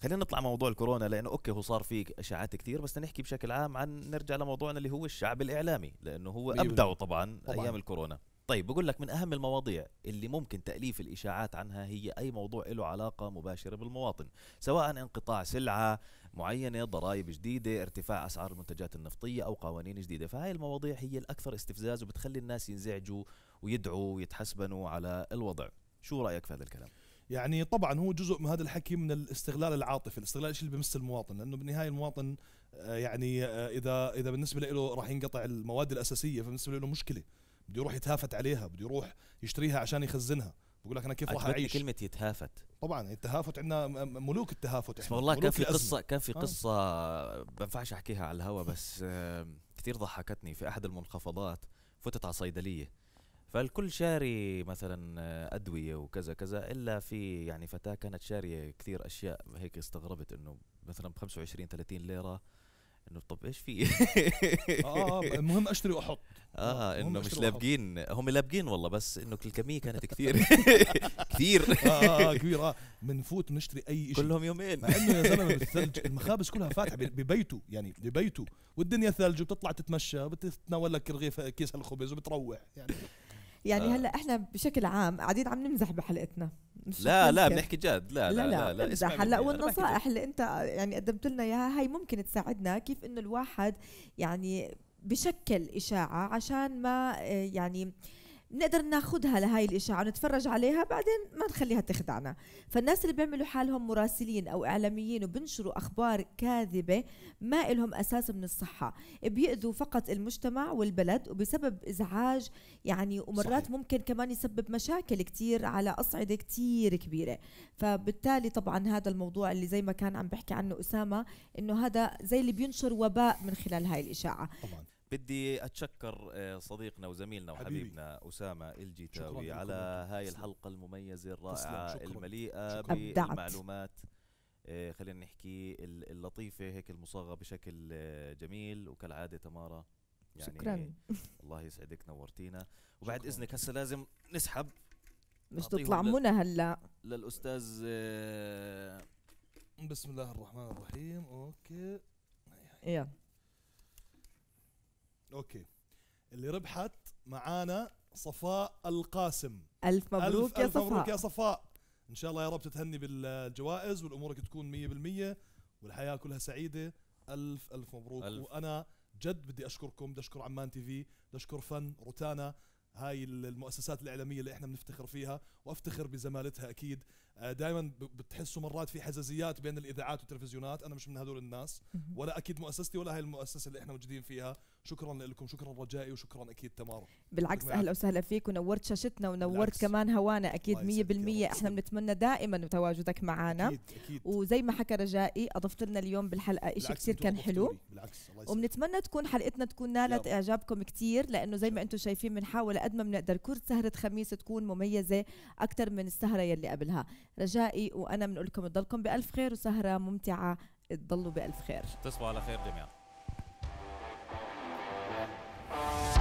خلينا نطلع موضوع الكورونا لانه اوكي هو صار فيه اشاعات كثير بس نحكي بشكل عام عن نرجع لموضوعنا اللي هو الشعب الاعلامي لانه هو ابدعه طبعا, طبعا ايام الكورونا طيب بقول لك من اهم المواضيع اللي ممكن تاليف الاشاعات عنها هي اي موضوع له علاقه مباشره بالمواطن سواء انقطاع سلعه معينه ضرائب جديده ارتفاع اسعار المنتجات النفطيه او قوانين جديده فهاي المواضيع هي الاكثر استفزاز وبتخلي الناس ينزعجوا ويدعوا ويتحسبنوا على الوضع شو رايك في هذا الكلام يعني طبعا هو جزء من هذا الحكي من الاستغلال العاطفي الاستغلال الشيء اللي بمس المواطن لانه بالنهايه المواطن آه، يعني آه، اذا اذا بالنسبه له راح ينقطع المواد الاساسيه فبالنسبه له مشكله بده يروح يتهافت عليها بده يروح يشتريها عشان يخزنها بقول لك انا كيف راح اعيش كلمه يتهافت طبعا التهافت عندنا ملوك التهافت احنا والله كان في قصه كان في آه. قصه ما بنفعش احكيها على الهوا بس كثير ضحكتني في احد المنخفضات فتت على صيدليه فالكل شاري مثلا ادويه وكذا كذا الا في يعني فتاه كانت شاريه كثير اشياء هيك استغربت انه مثلا ب 25 30 ليره انه طب ايش في؟ اه, آه،, آه، [LAUGHS] المهم اشتري واحط اه انه مش لابقين هم لابقين والله بس انه الكميه كانت كثير [LAUGHS] كثير آه،, اه, آه كبير اه بنفوت بنشتري اي شيء كلهم يومين مع انه يا زلمه [LAUGHS] بالثلج المخابز كلها فاتحه ببيته يعني ببيته والدنيا ثلج وبتطلع تتمشى وبتتناول لك رغيف كيس الخبز وبتروح يعني يعني آه. هلا احنا بشكل عام قاعدين عم نمزح بحلقتنا لا لا بنحكي جد لا لا لا, لا, لا, لا هلا والنصائح اللي انت يعني قدمت لنا اياها هي ممكن تساعدنا كيف انه الواحد يعني بشكل اشاعه عشان ما آه، يعني آه نقدر ناخذها لهي الإشاعة ونتفرج عليها بعدين ما نخليها تخدعنا فالناس اللي بيعملوا حالهم مراسلين أو إعلاميين وبنشروا أخبار كاذبة ما لهم أساس من الصحة بيأذوا فقط المجتمع والبلد وبسبب إزعاج يعني ومرات صحيح. ممكن كمان يسبب مشاكل كتير على أصعدة كتير كبيرة فبالتالي طبعا هذا الموضوع اللي زي ما كان عم بحكي عنه أسامة إنه هذا زي اللي بينشر وباء من خلال هاي الإشاعة طبعا. بدي اتشكر آه، صديقنا وزميلنا وحبيبنا اسامه الجيتاوي على هاي الحلقه المميزه الرائعه المليئه بالمعلومات آه، خلينا نحكي اللطيفه هيك المصاغه بشكل آه، جميل وكالعاده تمارا يعني شكرا [LAUGHS] الله يسعدك نورتينا وبعد شكرا. اذنك هسه لازم نسحب مش تطلع منى هلا للاستاذ بسم الله الرحمن الرحيم اوكي يلا اوكي اللي ربحت معانا صفاء القاسم الف مبروك ألف يا ألف صفاء مبروك يا صفاء ان شاء الله يا رب تتهني بالجوائز والامورك تكون 100% والحياه كلها سعيده الف الف مبروك ألف. وانا جد بدي اشكركم بدي اشكر عمان تي في بدي اشكر فن روتانا هاي المؤسسات الاعلاميه اللي احنا بنفتخر فيها وافتخر بزمالتها اكيد آه، دائما بتحسوا مرات في حزازيات بين الاذاعات والتلفزيونات انا مش من هذول الناس ولا اكيد مؤسستي ولا هاي المؤسسه اللي احنا موجودين فيها شكرا لكم شكرا رجائي وشكرا اكيد تمار بالعكس اهلا وسهلا فيك ونورت شاشتنا ونورت بالعكس. كمان هوانا اكيد 100% احنا بنتمنى دائما تواجدك معنا أكيد أكيد. وزي ما حكى رجائي اضفت لنا اليوم بالحلقه شيء كثير كان حلو بالعكس الله وبنتمنى تكون حلقتنا تكون نالت اعجابكم كثير لانه زي ما انتم شايفين بنحاول قد ما بنقدر كل سهره خميس تكون مميزه اكثر من السهره يلي قبلها رجائي وانا بنقول لكم تضلكم بالف خير وسهره ممتعه تضلوا بالف خير تصبحوا على خير جميعا Yeah.